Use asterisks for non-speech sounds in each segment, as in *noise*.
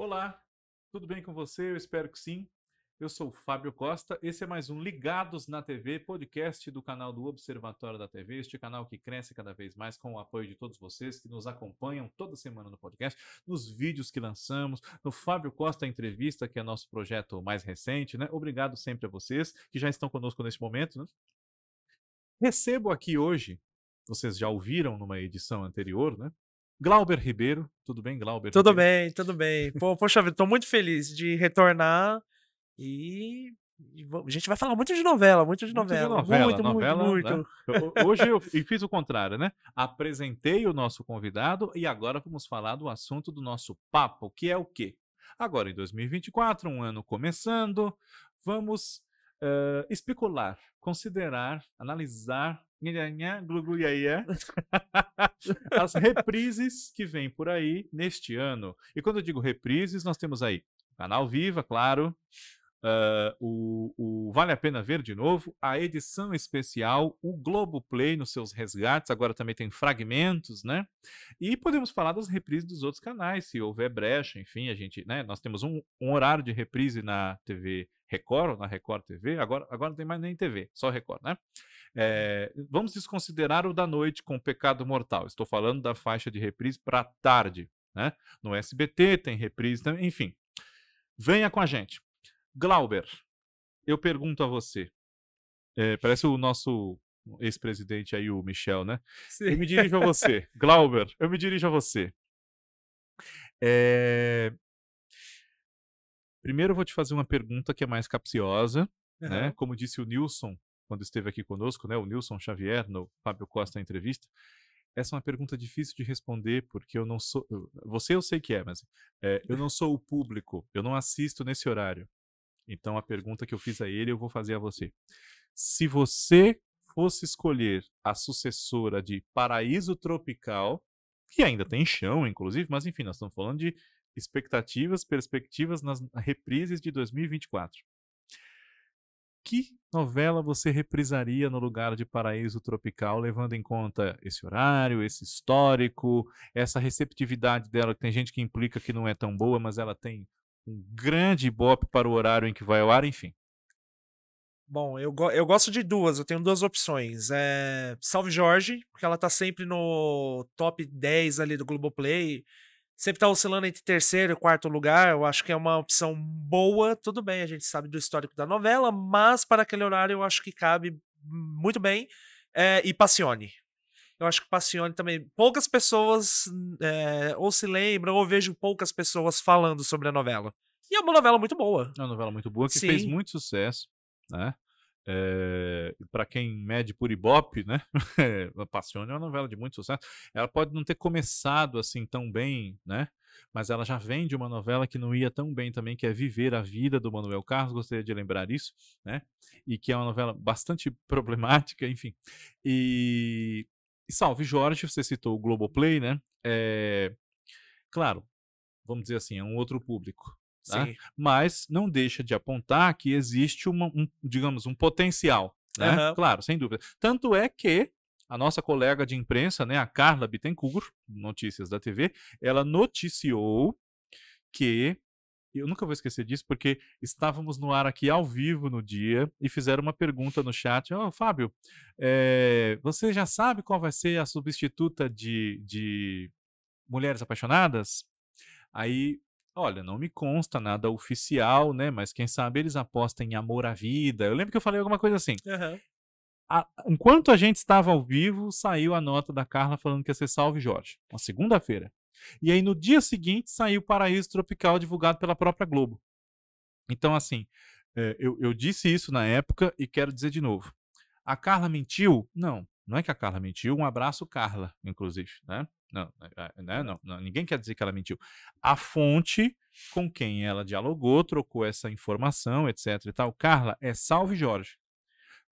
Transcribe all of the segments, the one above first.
Olá, tudo bem com você? Eu espero que sim. Eu sou o Fábio Costa. Esse é mais um Ligados na TV, podcast do canal do Observatório da TV, este canal que cresce cada vez mais com o apoio de todos vocês que nos acompanham toda semana no podcast, nos vídeos que lançamos, no Fábio Costa Entrevista, que é nosso projeto mais recente, né? Obrigado sempre a vocês que já estão conosco neste momento, né? Recebo aqui hoje, vocês já ouviram numa edição anterior, né? Glauber Ribeiro. Tudo bem, Glauber? Tudo Ribeiro? bem, tudo bem. Pô, poxa vida, tô muito feliz de retornar e a gente vai falar muito de novela, muito de novela. Muito, de novela, muito, novela, né? muito, novela, muito. Né? Hoje eu fiz o contrário, né? Apresentei o nosso convidado e agora vamos falar do assunto do nosso papo, que é o quê? Agora em 2024, um ano começando, vamos uh, especular, considerar, analisar Glu, *laughs* As reprises que vem por aí neste ano. E quando eu digo reprises, nós temos aí Canal Viva, claro. Uh, o, o, Vale a Pena Ver de novo, a edição especial, o Globo Play nos seus resgates, agora também tem fragmentos, né? E podemos falar das reprises dos outros canais, se houver brecha, enfim, a gente, né? Nós temos um, um horário de reprise na TV Record, na Record TV, agora, agora não tem mais nem TV, só Record, né? É, vamos desconsiderar o da noite com o Pecado Mortal, estou falando da faixa de reprise para tarde, né? No SBT tem reprise também, enfim. Venha com a gente. Glauber, eu pergunto a você. É, parece o nosso ex-presidente aí, o Michel, né? Sim. Eu me dirijo a você. *laughs* Glauber, eu me dirijo a você. É... Primeiro eu vou te fazer uma pergunta que é mais capciosa, uhum. né? Como disse o Nilson quando esteve aqui conosco, né? O Nilson Xavier no Fábio Costa na entrevista. Essa é uma pergunta difícil de responder porque eu não sou. Você eu sei que é, mas é, eu não sou o público. Eu não assisto nesse horário. Então a pergunta que eu fiz a ele, eu vou fazer a você. Se você fosse escolher a sucessora de Paraíso Tropical, que ainda tem chão, inclusive, mas enfim, nós estamos falando de expectativas, perspectivas nas reprises de 2024. Que novela você reprisaria no lugar de Paraíso Tropical, levando em conta esse horário, esse histórico, essa receptividade dela, que tem gente que implica que não é tão boa, mas ela tem um grande ibope para o horário em que vai ao ar, enfim. Bom, eu, go eu gosto de duas, eu tenho duas opções. É... Salve Jorge, porque ela tá sempre no top 10 ali do Globoplay. Sempre tá oscilando entre terceiro e quarto lugar. Eu acho que é uma opção boa. Tudo bem, a gente sabe do histórico da novela, mas para aquele horário eu acho que cabe muito bem. É... E Passione. Eu acho que Passione também. Poucas pessoas é, ou se lembram, ou vejo poucas pessoas falando sobre a novela. E é uma novela muito boa. É uma novela muito boa que Sim. fez muito sucesso, né? É, eh, para quem mede por Ibope, né? *laughs* Passione é uma novela de muito sucesso. Ela pode não ter começado assim tão bem, né? Mas ela já vem de uma novela que não ia tão bem também, que é Viver a Vida do Manuel Carlos, gostaria de lembrar isso, né? E que é uma novela bastante *laughs* problemática, enfim. E e salve Jorge, você citou o Globoplay, né? É... Claro, vamos dizer assim, é um outro público. Tá? Mas não deixa de apontar que existe uma, um, digamos, um potencial. Né? Uhum. Claro, sem dúvida. Tanto é que a nossa colega de imprensa, né, a Carla Bittencourt, Notícias da TV, ela noticiou que eu nunca vou esquecer disso, porque estávamos no ar aqui ao vivo no dia e fizeram uma pergunta no chat. Ô, oh, Fábio, é, você já sabe qual vai ser a substituta de, de Mulheres Apaixonadas? Aí olha, não me consta nada oficial, né? Mas quem sabe eles apostam em amor à vida. Eu lembro que eu falei alguma coisa assim. Uhum. A, enquanto a gente estava ao vivo, saiu a nota da Carla falando que ia ser Salve Jorge, na segunda-feira. E aí, no dia seguinte, saiu Paraíso Tropical, divulgado pela própria Globo. Então, assim, eh, eu, eu disse isso na época e quero dizer de novo. A Carla mentiu? Não, não é que a Carla mentiu. Um abraço, Carla, inclusive, né? Não, né? Eh, né? Não, não, ninguém quer dizer que ela mentiu. A fonte com quem ela dialogou, trocou essa informação, etc e tal. Carla é Salve Jorge.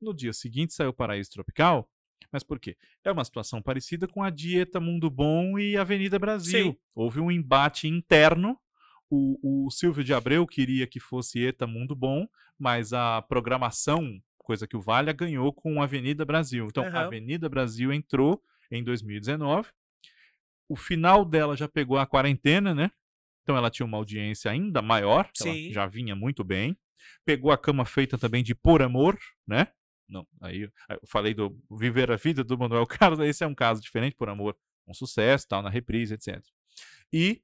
No dia seguinte saiu Paraíso Tropical, mas por quê? É uma situação parecida com a dieta Mundo Bom e Avenida Brasil. Sim. Houve um embate interno. O, o Silvio de Abreu queria que fosse ETA Mundo Bom, mas a programação, coisa que o Valha ganhou com Avenida Brasil. Então, uhum. Avenida Brasil entrou em 2019. O final dela já pegou a quarentena, né? Então ela tinha uma audiência ainda maior, já vinha muito bem. Pegou a cama feita também de Por Amor, né? Não, aí ah, eu falei do Viver a Vida do Manuel *laughs* Carlos, esse é um caso diferente, por amor, um sucesso, tal, na reprise, etc. E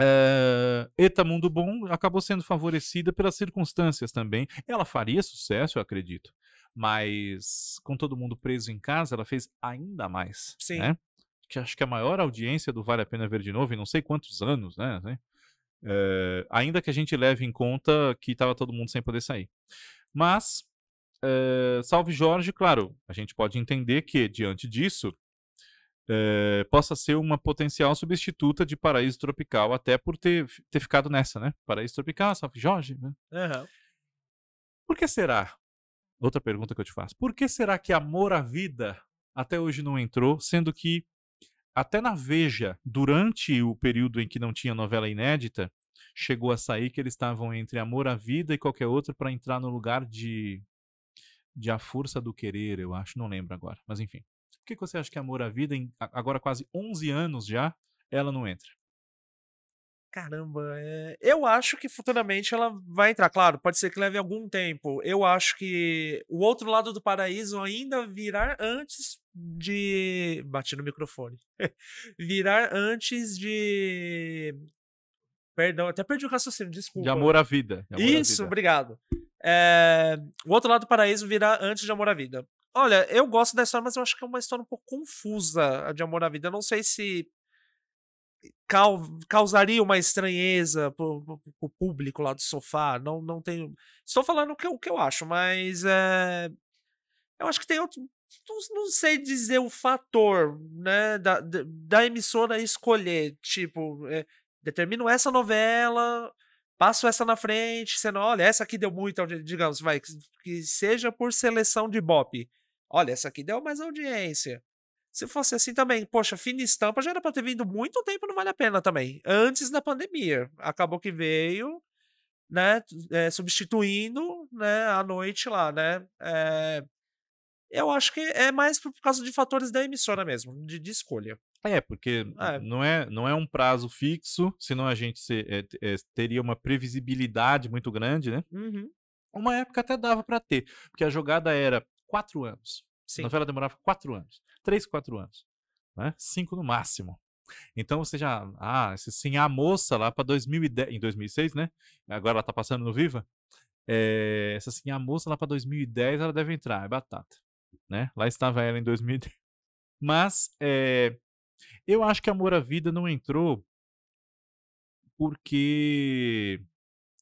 uh, Eta Mundo Bom acabou sendo favorecida pelas circunstâncias também. Ela faria sucesso, eu acredito, mas com todo mundo preso em casa, ela fez ainda mais. Sim. Né? Que acho que a maior audiência do Vale a Pena Ver de Novo em não sei quantos anos, né? Uh, ainda que a gente leve em conta que estava todo mundo sem poder sair. Mas eh, salve Jorge, claro, a gente pode entender que, diante disso, eh, possa ser uma potencial substituta de Paraíso Tropical, até por ter, ter ficado nessa, né? Paraíso Tropical, Salve Jorge, né? Uhum. Por que será? Outra pergunta que eu te faço. Por que será que Amor à Vida até hoje não entrou, sendo que até na Veja, durante o período em que não tinha novela inédita, chegou a sair que eles estavam entre Amor à Vida e qualquer outro para entrar no lugar de de A Força do Querer, eu acho, não lembro agora, mas enfim. Por que você acha que Amor à Vida, em, agora quase 11 anos já, ela não entra? Caramba, é... eu acho que futuramente ela vai entrar. Claro, pode ser que leve algum tempo. Eu acho que o outro lado do paraíso ainda virar antes de. Bati no microfone. *laughs* virar antes de Perdão, até perdi o raciocínio, desculpa. De amor à vida. Amor Isso, à vida. obrigado. É... O outro lado do paraíso virá antes de amor à vida. Olha, eu gosto da história, mas eu acho que é uma história um pouco confusa a de amor à vida. Eu não sei se causaria uma estranheza pro, pro, público lá do sofá. Não, não tenho. Estou falando o que, o que eu acho, mas é... eu acho que tem outro. Não, sei dizer o fator né, da, da, emissora escolher. Tipo, é, determino essa novela, passo essa na frente, sendo, olha, essa aqui deu muito, digamos, vai, que seja por seleção de bop. Olha, essa aqui deu mais audiência. Se fosse assim também, poxa, fina estampa já era pra ter vindo muito tempo, não vale a pena também. Antes da pandemia. Acabou que veio, né? É, substituindo, né? A noite lá, né? É, eu acho que é mais por causa de fatores da emissora mesmo, de, de escolha. É, porque é. Não, é, não é um prazo fixo, senão a gente se, é, é, teria uma previsibilidade muito grande, né? Uhum. Uma época até dava para ter, porque a jogada era quatro anos. Sim. A novela demorava quatro anos. Três, quatro anos. Né? Cinco no máximo. Então você já. Ah, assim, a moça lá para 2010. Em 2006, né? Agora ela tá passando no Viva. É, essa assim, a moça lá para 2010 ela deve entrar, é batata. Né? Lá estava ela em 2010. Mas é, eu acho que Amor à Vida não entrou porque,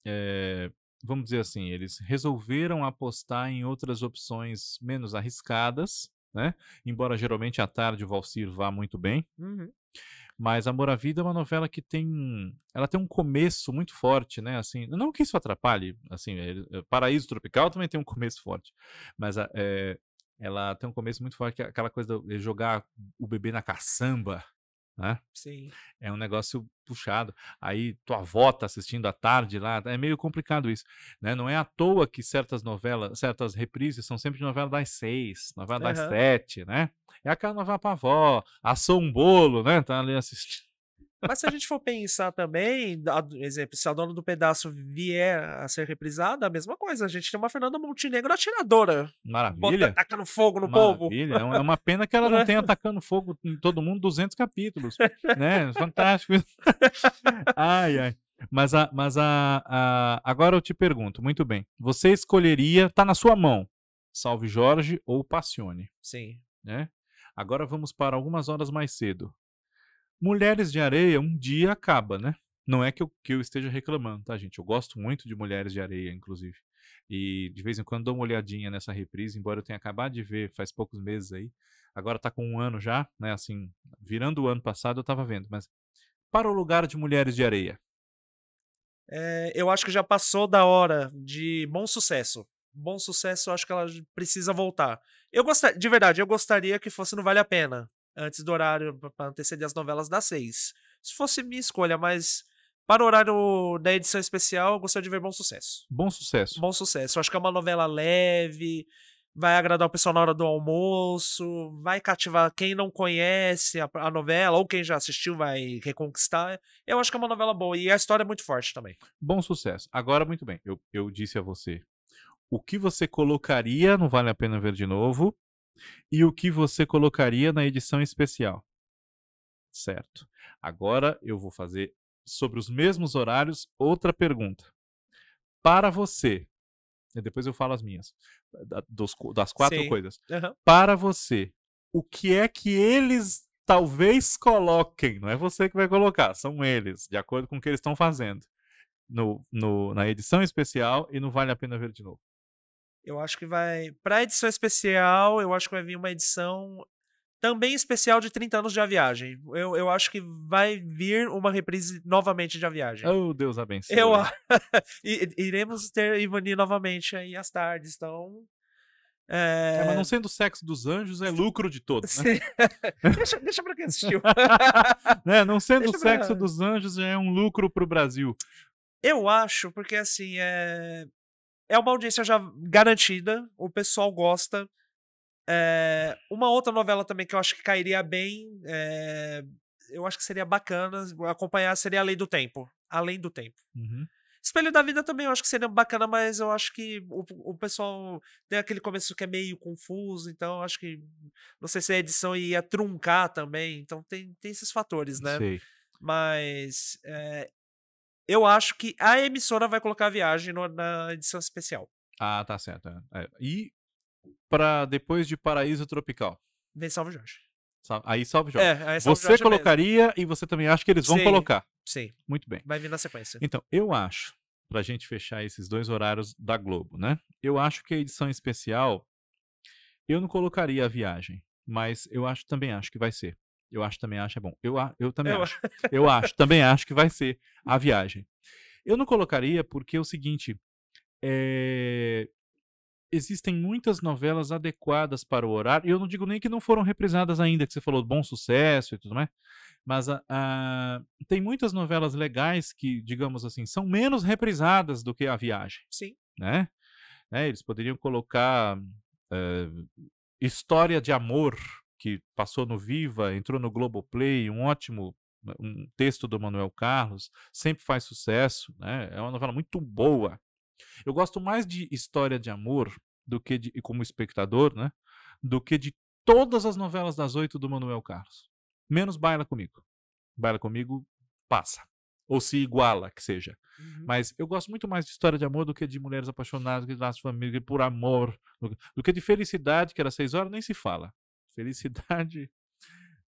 é, vamos dizer assim, eles resolveram apostar em outras opções menos arriscadas, né? Embora geralmente à tarde o Valsir vá muito bem. Uhum. Mas Amor à Vida é uma novela que tem, ela tem um começo muito forte, né? Assim, não que isso atrapalhe, assim, eh, Paraíso Tropical também tem um começo forte, mas é, ela tem um começo muito forte, é aquela coisa de jogar o bebê na caçamba, né? Sim. É um negócio puxado. Aí tua avó tá assistindo à tarde lá, é meio complicado isso, né? Não é à toa que certas novelas, certas reprises são sempre de novela das seis, novela uhum. das sete, né? É aquela novela pra avó, assou um bolo, né? Tá ali assistindo. Mas se a gente for pensar também, a, exemplo, se a dona do pedaço vier a ser reprisada, a mesma coisa. A gente tem uma Fernanda Montenegro atiradora. Maravilha. Bota, tacando fogo no Maravilha. povo. É, é uma pena que ela não tenha atacando *laughs* fogo em todo mundo 200 capítulos. né? Fantástico. *laughs* ai, ai. Mas, a, mas a, a, agora eu te pergunto, muito bem. Você escolheria, tá na sua mão, Salve Jorge ou Passione? Sim. Né? Agora vamos para algumas horas mais cedo. Mulheres de Areia um dia acaba, né? Não é que eu, que eu esteja reclamando, tá, gente? Eu gosto muito de Mulheres de Areia, inclusive. E de vez em quando dou uma olhadinha nessa reprise, embora eu tenha acabado de ver faz poucos meses aí. Agora tá com um ano já, né? Assim, virando o ano passado eu tava vendo, mas. Para o lugar de Mulheres de Areia. É, eu acho que já passou da hora de bom sucesso. Bom sucesso, acho que ela precisa voltar. Eu gostaria, de verdade, eu gostaria que fosse não Vale a Pena, antes do horário, para anteceder as novelas das seis. Se fosse minha escolha, mas para o horário da edição especial, eu gostaria de ver Bom Sucesso. Bom Sucesso. Bom Sucesso. Eu acho que é uma novela leve, vai agradar o pessoal na hora do almoço, vai cativar quem não conhece a, a, novela ou quem já assistiu vai reconquistar. Eu acho que é uma novela boa e a história é muito forte também. Bom Sucesso. Agora, muito bem, eu, eu disse a você o que você colocaria no Vale a Pena Ver de Novo e o que você colocaria na edição especial. Certo. Agora eu vou fazer sobre os mesmos horários outra pergunta. Para você, depois eu falo as minhas, dos, das quatro Sim. coisas. Uhum. Para você, o que é que eles talvez coloquem? Não é você que vai colocar, são eles, de acordo com o que eles estão fazendo. No, no, na edição especial e não Vale a Pena Ver de Novo. Eu acho que vai. Pra edição especial, eu acho que vai vir uma edição também especial de 30 anos de A Viagem. Eu, eu acho que vai vir uma reprise novamente de A Viagem. Oh, Deus abençoe. Eu, *laughs* iremos ter Ivani novamente aí às tardes, então é... É, mas eh, não sendo o sexo dos anjos, é lucro de todos, né? *laughs* deixa, deixa pra quem assistiu. *laughs* é, não sendo deixa o sexo pra... dos anjos, é um lucro pro Brasil. Eu acho, porque assim, é é uma audiência já garantida, o pessoal gosta. É, uma outra novela também que eu acho que cairia bem, é, eu acho que seria bacana acompanhar, seria Além do Tempo. Além do Tempo. Uhum. Espelho da Vida também eu acho que seria bacana, mas eu acho que o, o pessoal tem aquele começo que é meio confuso, então acho que não sei se a edição ia truncar também, então tem, tem esses fatores, né? Sei. Mas é, eu acho que a emissora vai colocar a viagem no, na edição especial. Ah, tá certo. É. é e para depois de Paraíso Tropical? Vem Salve Jorge. Salve, aí Salve Jorge. É, aí Salve você Jorge colocaria mesmo. e você também acha que eles vão sim, colocar. Sim. Muito bem. Vai vir na sequência. Então, eu acho, para a gente fechar esses dois horários da Globo, né? Eu acho que a edição especial, eu não colocaria a viagem, mas eu acho também acho que vai ser. Eu acho também acho é bom. Eu, eu também é, eu... acho. *laughs* Eu acho, também acho que vai ser a viagem. Eu não colocaria porque é o seguinte, é... existem muitas novelas adequadas para o horário. Eu não digo nem que não foram reprisadas ainda, que você falou bom sucesso e tudo mais. Mas a, a... tem muitas novelas legais que, digamos assim, são menos reprisadas do que a viagem. Sim. Né? né? Eles poderiam colocar uh, história de amor que passou no Viva, entrou no Globoplay, um ótimo né, um texto do Manuel Carlos, sempre faz sucesso, né? É uma novela muito boa. Eu gosto mais de História de Amor do que de, como espectador, né? Do que de todas as novelas das oito do Manuel Carlos. Menos Baila Comigo. Baila Comigo passa. Ou se iguala, que seja. Uhum. Mas eu gosto muito mais de História de Amor do que de Mulheres Apaixonadas, que de Laço Família, por Amor, do que de Felicidade, que era seis horas, nem se fala. Felicidade.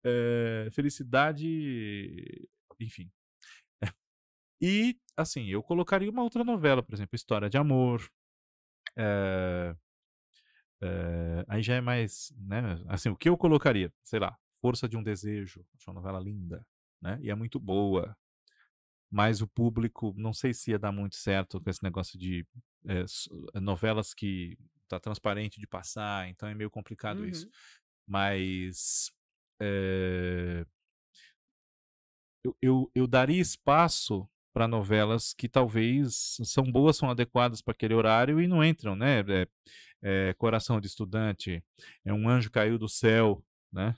É, *laughs* felicidade. Enfim. E, assim, eu colocaria uma outra novela, por exemplo, História de Amor. É, aí já é mais. Né, assim, o que eu colocaria? Sei lá, Força de um Desejo. Acho uma novela linda. Né? E é muito boa. Mas o público, não sei se ia dar muito certo com esse negócio de novelas que tá transparente de passar, então é meio complicado uhum. isso. Mas é, eu, eu, eu daria espaço para novelas que talvez são boas, são adequadas para aquele horário e não entram, né? É, é, Coração de Estudante, é Um Anjo Caiu do Céu, né?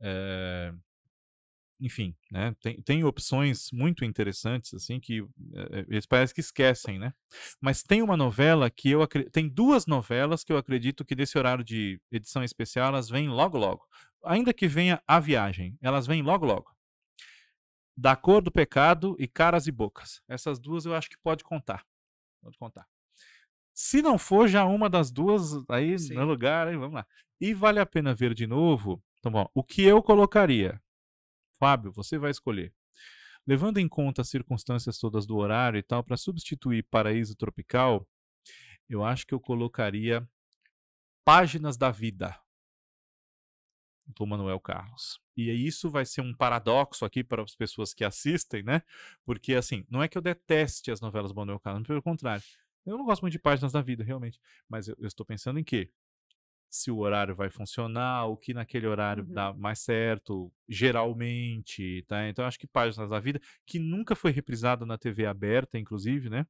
É, enfim, né? Tem, tem opções muito interessantes, assim, que é, eles parecem que esquecem, né? Mas tem uma novela que eu acredito. Tem duas novelas que eu acredito que desse horário de edição especial elas vêm logo logo. Ainda que venha a viagem, elas vêm logo logo. Da Cor do Pecado e Caras e Bocas. Essas duas eu acho que pode contar. Pode contar. Se não for já uma das duas, aí Sim. no lugar, aí vamos lá. E vale a pena ver de novo. Então, bom, o que eu colocaria? Fábio, você vai escolher. Levando em conta as circunstâncias todas do horário e tal, para substituir Paraíso Tropical, eu acho que eu colocaria Páginas da Vida do Manuel Carlos. E isso vai ser um paradoxo aqui para as pessoas que assistem, né? Porque, assim, não é que eu deteste as novelas do Manuel Carlos, pelo contrário. Eu não gosto muito de Páginas da Vida, realmente. Mas eu, eu estou pensando em quê? se o horário vai funcionar, o que naquele horário uhum. dá mais certo, geralmente, tá? Então acho que Páginas da Vida, que nunca foi reprisada na TV aberta, inclusive, né?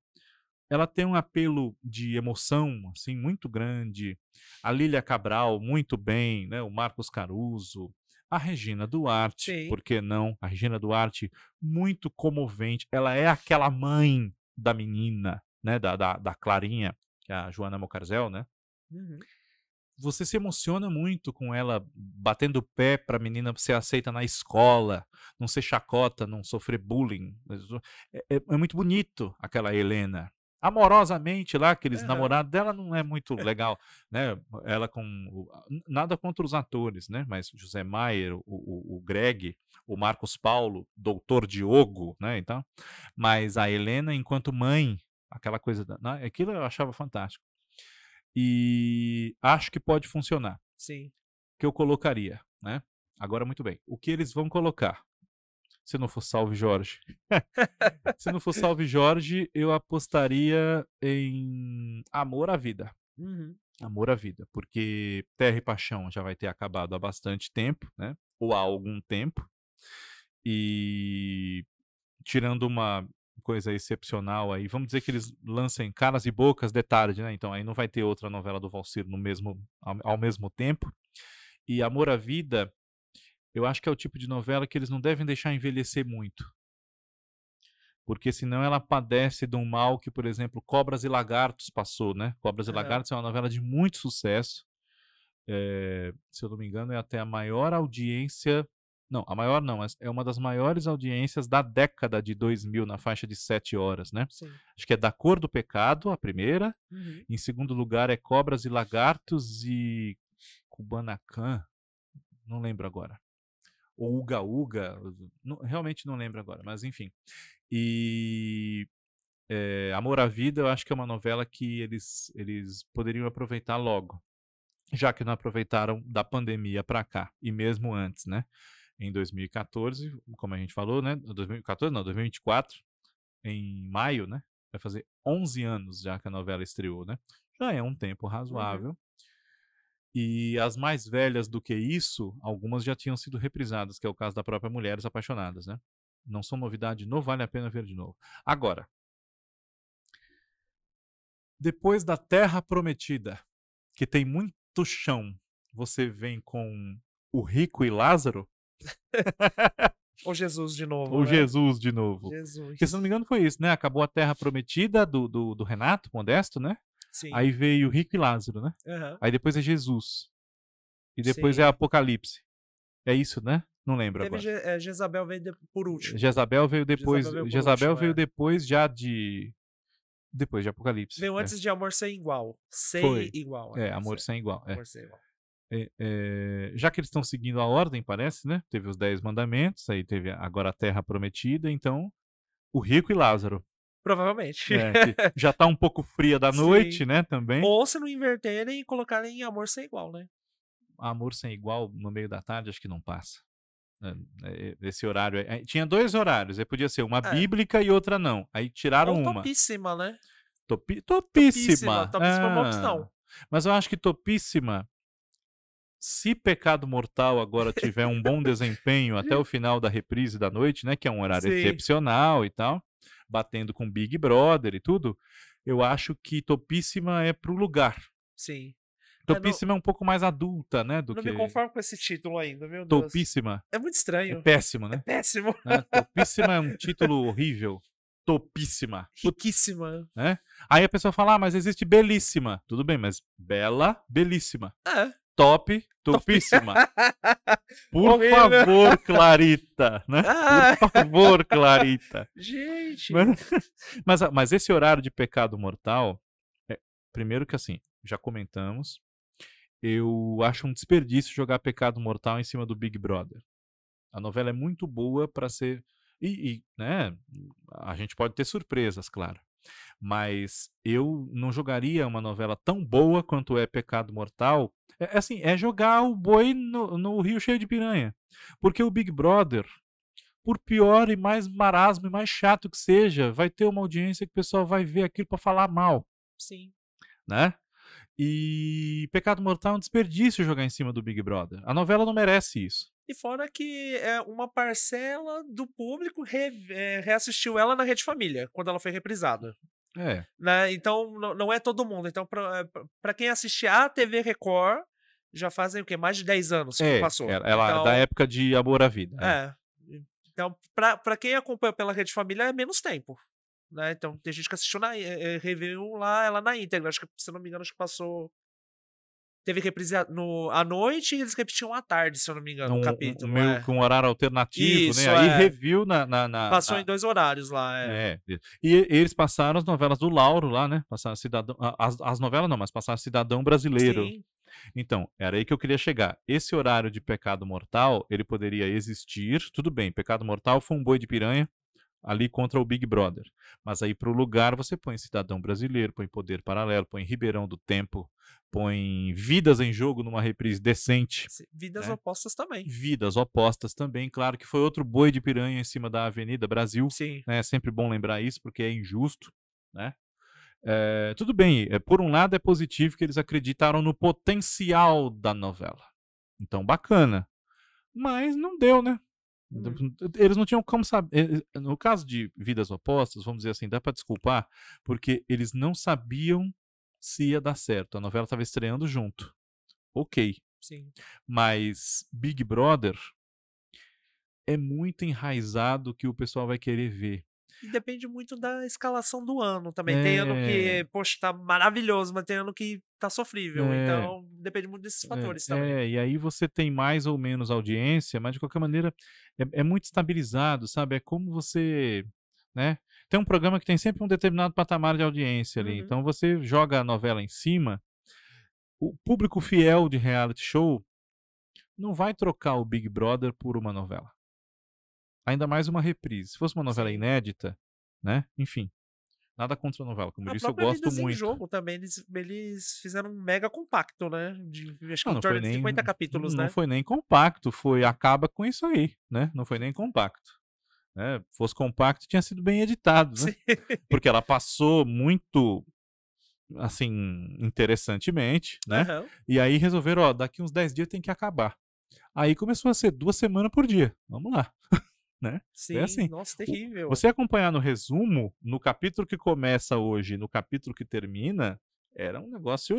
Ela tem um apelo de emoção, assim, muito grande. A Lília Cabral, muito bem, né? O Marcos Caruso, a Regina Duarte, Sim. por que não? A Regina Duarte, muito comovente. Ela é aquela mãe da menina, né? Da, da, da Clarinha, que é a Joana Mocarzel, né? Uhum você se emociona muito com ela batendo o pé para a menina ser aceita na escola, não ser chacota, não sofrer bullying. É, é, é muito bonito aquela Helena. Amorosamente lá, aqueles é. namorados dela não é muito legal, né? Ela com... Nada contra os atores, né? Mas José Maier, o, o, o Greg, o Marcos Paulo, doutor Diogo, né? Então, mas a Helena enquanto mãe, aquela coisa... Da, né? aquilo eu achava fantástico e acho que pode funcionar. Sim. Que eu colocaria, né? Agora, muito bem. O que eles vão colocar? Se não for Salve Jorge. *laughs* Se não for Salve Jorge, eu apostaria em Amor à Vida. Uhum. Amor à Vida. Porque Terra e Paixão já vai ter acabado há bastante tempo, né? Ou há algum tempo. E tirando uma coisa excepcional aí. Vamos dizer que eles lancem Caras e Bocas de tarde, né? Então aí não vai ter outra novela do Valcir no mesmo, ao, ao mesmo tempo. E Amor à Vida, eu acho que é o tipo de novela que eles não devem deixar envelhecer muito. Porque senão ela padece de um mal que, por exemplo, Cobras e Lagartos passou, né? Cobras é. e Lagartos é uma novela de muito sucesso. É, se eu não me engano, é até a maior audiência não, a maior não, mas é uma das maiores audiências da década de 2000, na faixa de 7 horas, né? Sim. Acho que é Da Cor do Pecado, a primeira. Uhum. Em segundo lugar é Cobras e Lagartos e Kubanacan. Não lembro agora. Ou Uga Uga. Não, realmente não lembro agora, mas enfim. E é, Amor à Vida, eu acho que é uma novela que eles, eles poderiam aproveitar logo. Já que não aproveitaram da pandemia para cá, e mesmo antes, né? em 2014, como a gente falou, né? 2014, não, 2024, em maio, né? Vai fazer 11 anos já que a novela estreou, né? Já é um tempo uhum. razoável. Uhum. E as mais velhas do que isso, algumas já tinham sido reprisadas, que é o caso da própria Mulheres Apaixonadas, né? Não são novidade, não vale a pena ver de novo. Agora, depois da Terra Prometida, que tem muito chão, você vem com o Rico e Lázaro, *laughs* Ou Jesus de novo. Ou né? Jesus de novo. Jesus. Porque, se não me engano, foi isso, né? Acabou a Terra Prometida do, do, do Renato Modesto, né? Sim. Aí veio Rico e Lázaro, né? Uhum. Aí depois é Jesus. E depois é Sim. é Apocalipse. É isso, né? Não lembro Teve agora. Je é, Jezabel veio por último. Jezabel veio depois. Jezabel veio, Jezabel último, veio é. depois já de. Depois de Apocalipse. Veio é. antes de Amor Sem Igual. Sem foi. Igual. É, é Amor Sem Igual. Amor Sem Igual é, é, já que eles estão seguindo a ordem, parece, né? Teve os Dez Mandamentos, aí teve agora a Terra Prometida, então o Rico e Lázaro. Provavelmente. É, *laughs* já tá um pouco fria da noite, Sim. né? Também. Ou se não inverterem e colocarem amor sem igual, né? Amor sem igual no meio da tarde, acho que não passa. É, é, é, esse horário. Tinha dois horários. Aí podia ser uma é. bíblica e outra não. Aí tiraram Ou uma. Topíssima, né? Topi... Topíssima. Topíssima, topíssima ah. é uma opção. Ah, mas eu acho que topíssima se Pecado Mortal agora tiver um bom desempenho até o final da reprise da noite, né, que é um horário Sim. excepcional e tal, batendo com Big Brother e tudo, eu acho que Topíssima é pro lugar. Sim. É, topíssima não, é um pouco mais adulta, né? Do não que... me conformo com esse título ainda, meu Deus. Topíssima. É muito estranho. É péssimo, né? É péssimo. *laughs* É, Topíssima é um título horrível. Topíssima. Riquíssima. É? Aí a pessoa fala, ah, mas existe belíssima. Tudo bem, mas bela, belíssima. É top, topíssima. *laughs* Por favor, Clarita, né? *laughs* Ah. Por favor, Clarita. Gente. *laughs* Mas, mas esse horário de pecado mortal, é, primeiro que assim, já comentamos, eu acho um desperdício jogar pecado mortal em cima do Big Brother. A novela é muito boa para ser e, e, né, a gente pode ter surpresas, claro. Mas eu não jogaria uma novela tão boa quanto é Pecado Mortal. É, é, assim, é jogar o boi no, no rio cheio de piranha. Porque o Big Brother, por pior e mais marasmo e mais chato que seja, vai ter uma audiência que o pessoal vai ver aquilo para falar mal. Sim. Né? E Pecado Mortal é um desperdício jogar em cima do Big Brother. A novela não merece isso. E fora que é, uma parcela do público re, é, reassistiu ela na Rede Família, quando ela foi reprisada. É. Né? Então, não é todo mundo. Então, para é, quem assistir a TV Record, já fazem o quê? Mais de 10 anos que é, passou. Ela, é então, da época de Amor à Vida. É. é. Então, para quem acompanha pela Rede Família, é menos tempo. Né? Então tem gente que assistiu na eh, eh, é, review lá, ela na íntegra. Acho que, se não me engano, acho que passou. Teve reprise no, à noite e eles repetiam à tarde, se eu não me engano, um, capítulo. Um, meio é. com um horário alternativo, né, Isso, né? Aí é. review na. na, na passou na... em dois horários lá, é. é. E, e eles passaram as novelas do Lauro lá, né? Passaram Cidadão. As, as novelas não, mas passaram Cidadão Brasileiro. Sim. Então, era aí que eu queria chegar. Esse horário de pecado mortal, ele poderia existir. Tudo bem, pecado mortal foi um boi de piranha, ali contra o Big Brother. Mas aí para o lugar você põe cidadão brasileiro, põe poder paralelo, põe Ribeirão do Tempo, põe vidas em jogo numa reprise decente. Vidas né? opostas também. Vidas opostas também, claro que foi outro boi de piranha em cima da Avenida Brasil. Sim. Né? É sempre bom lembrar isso porque é injusto, né? É, tudo bem, é, por um lado é positivo que eles acreditaram no potencial da novela. Então, bacana. Mas não deu, né? Hum. Eles não tinham como saber. No caso de vidas opostas, vamos dizer assim, dá para desculpar, porque eles não sabiam se ia dar certo. A novela estava estreando junto. Ok. Sim. Mas Big Brother é muito enraizado que o pessoal vai querer ver. E depende muito da escalação do ano também. É. Tem ano é. que, poxa, tá maravilhoso, mas tem ano que tá sofrível. É. Então, depende muito desses é, fatores é. também. É, e aí você tem mais ou menos audiência, mas de qualquer maneira é, é, muito estabilizado, sabe? É como você. Né? Tem um programa que tem sempre um determinado patamar de audiência ali. Uhum. Então você joga a novela em cima. O público fiel de reality show não vai trocar o Big Brother por uma novela. Ainda mais uma reprise. Se fosse uma novela inédita, né? Enfim. Nada contra a novela, como a eu disse, eu gosto Vidas muito. jogo também, eles, eles fizeram um mega compacto, né? De, acho ah, que não, não de 50 capítulos, não, né? Não foi nem compacto, foi acaba com isso aí, né? Não foi nem compacto. Né? Fosse compacto, tinha sido bem editado, né? Sim. Porque ela passou muito, assim, interessantemente, né? Uhum. E aí resolveram, ó, daqui uns 10 dias tem que acabar. Aí começou a ser duas semanas por dia. Vamos lá né? É Sim, é assim. nossa, terrível. Você acompanhar no resumo, no capítulo que começa hoje, no capítulo que termina, era um negócio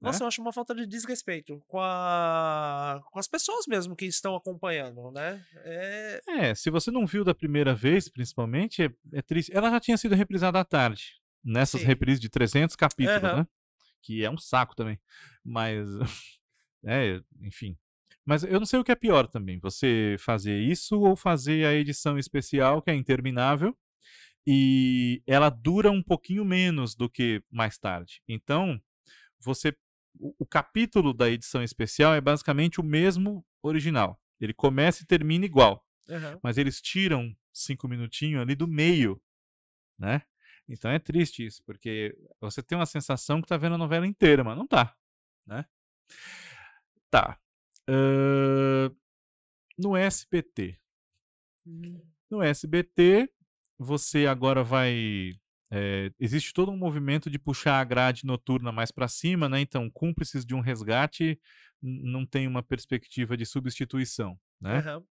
né? nossa, né? eu acho uma falta de desrespeito com, a... com as pessoas mesmo que estão acompanhando, né? É... é se você não viu da primeira vez, principalmente, é, é, triste. Ela já tinha sido reprisada à tarde, nessas Sim. reprises de 300 capítulos, uhum. né? Que é um saco também. Mas, *laughs* é, enfim, mas eu não sei o que é pior também, você fazer isso ou fazer a edição especial, que é interminável, e ela dura um pouquinho menos do que mais tarde. Então, você o, capítulo da edição especial é basicamente o mesmo original. Ele começa e termina igual. Uhum. Mas eles tiram cinco minutinhos ali do meio, né? Então é triste isso, porque você tem uma sensação que tá vendo a novela inteira, mas não tá, né? Tá, no SBT. Hum. No SBT, você agora vai. É, existe todo um movimento de puxar a grade noturna mais para cima, né? Então, cúmplices de um resgate não tem uma perspectiva de substituição, né? Uhum.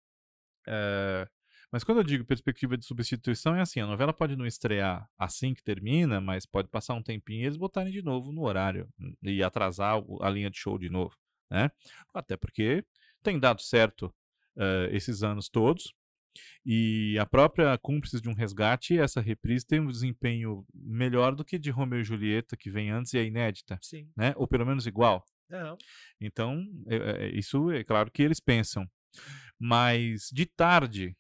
mas quando eu digo perspectiva de substituição, é assim: a novela pode não estrear assim que termina, mas pode passar um tempinho e eles botarem de novo no horário hum, e atrasar a linha de show de novo. Né? Até porque tem dado certo uh, esses anos todos. E a própria Cúmplices de um Resgate, essa reprise, tem um desempenho melhor do que de Romeu e Julieta, que vem antes e é inédita. Sim. Né? Ou pelo menos igual. Não. Então, é, é, isso é claro que eles pensam. Mas de tarde,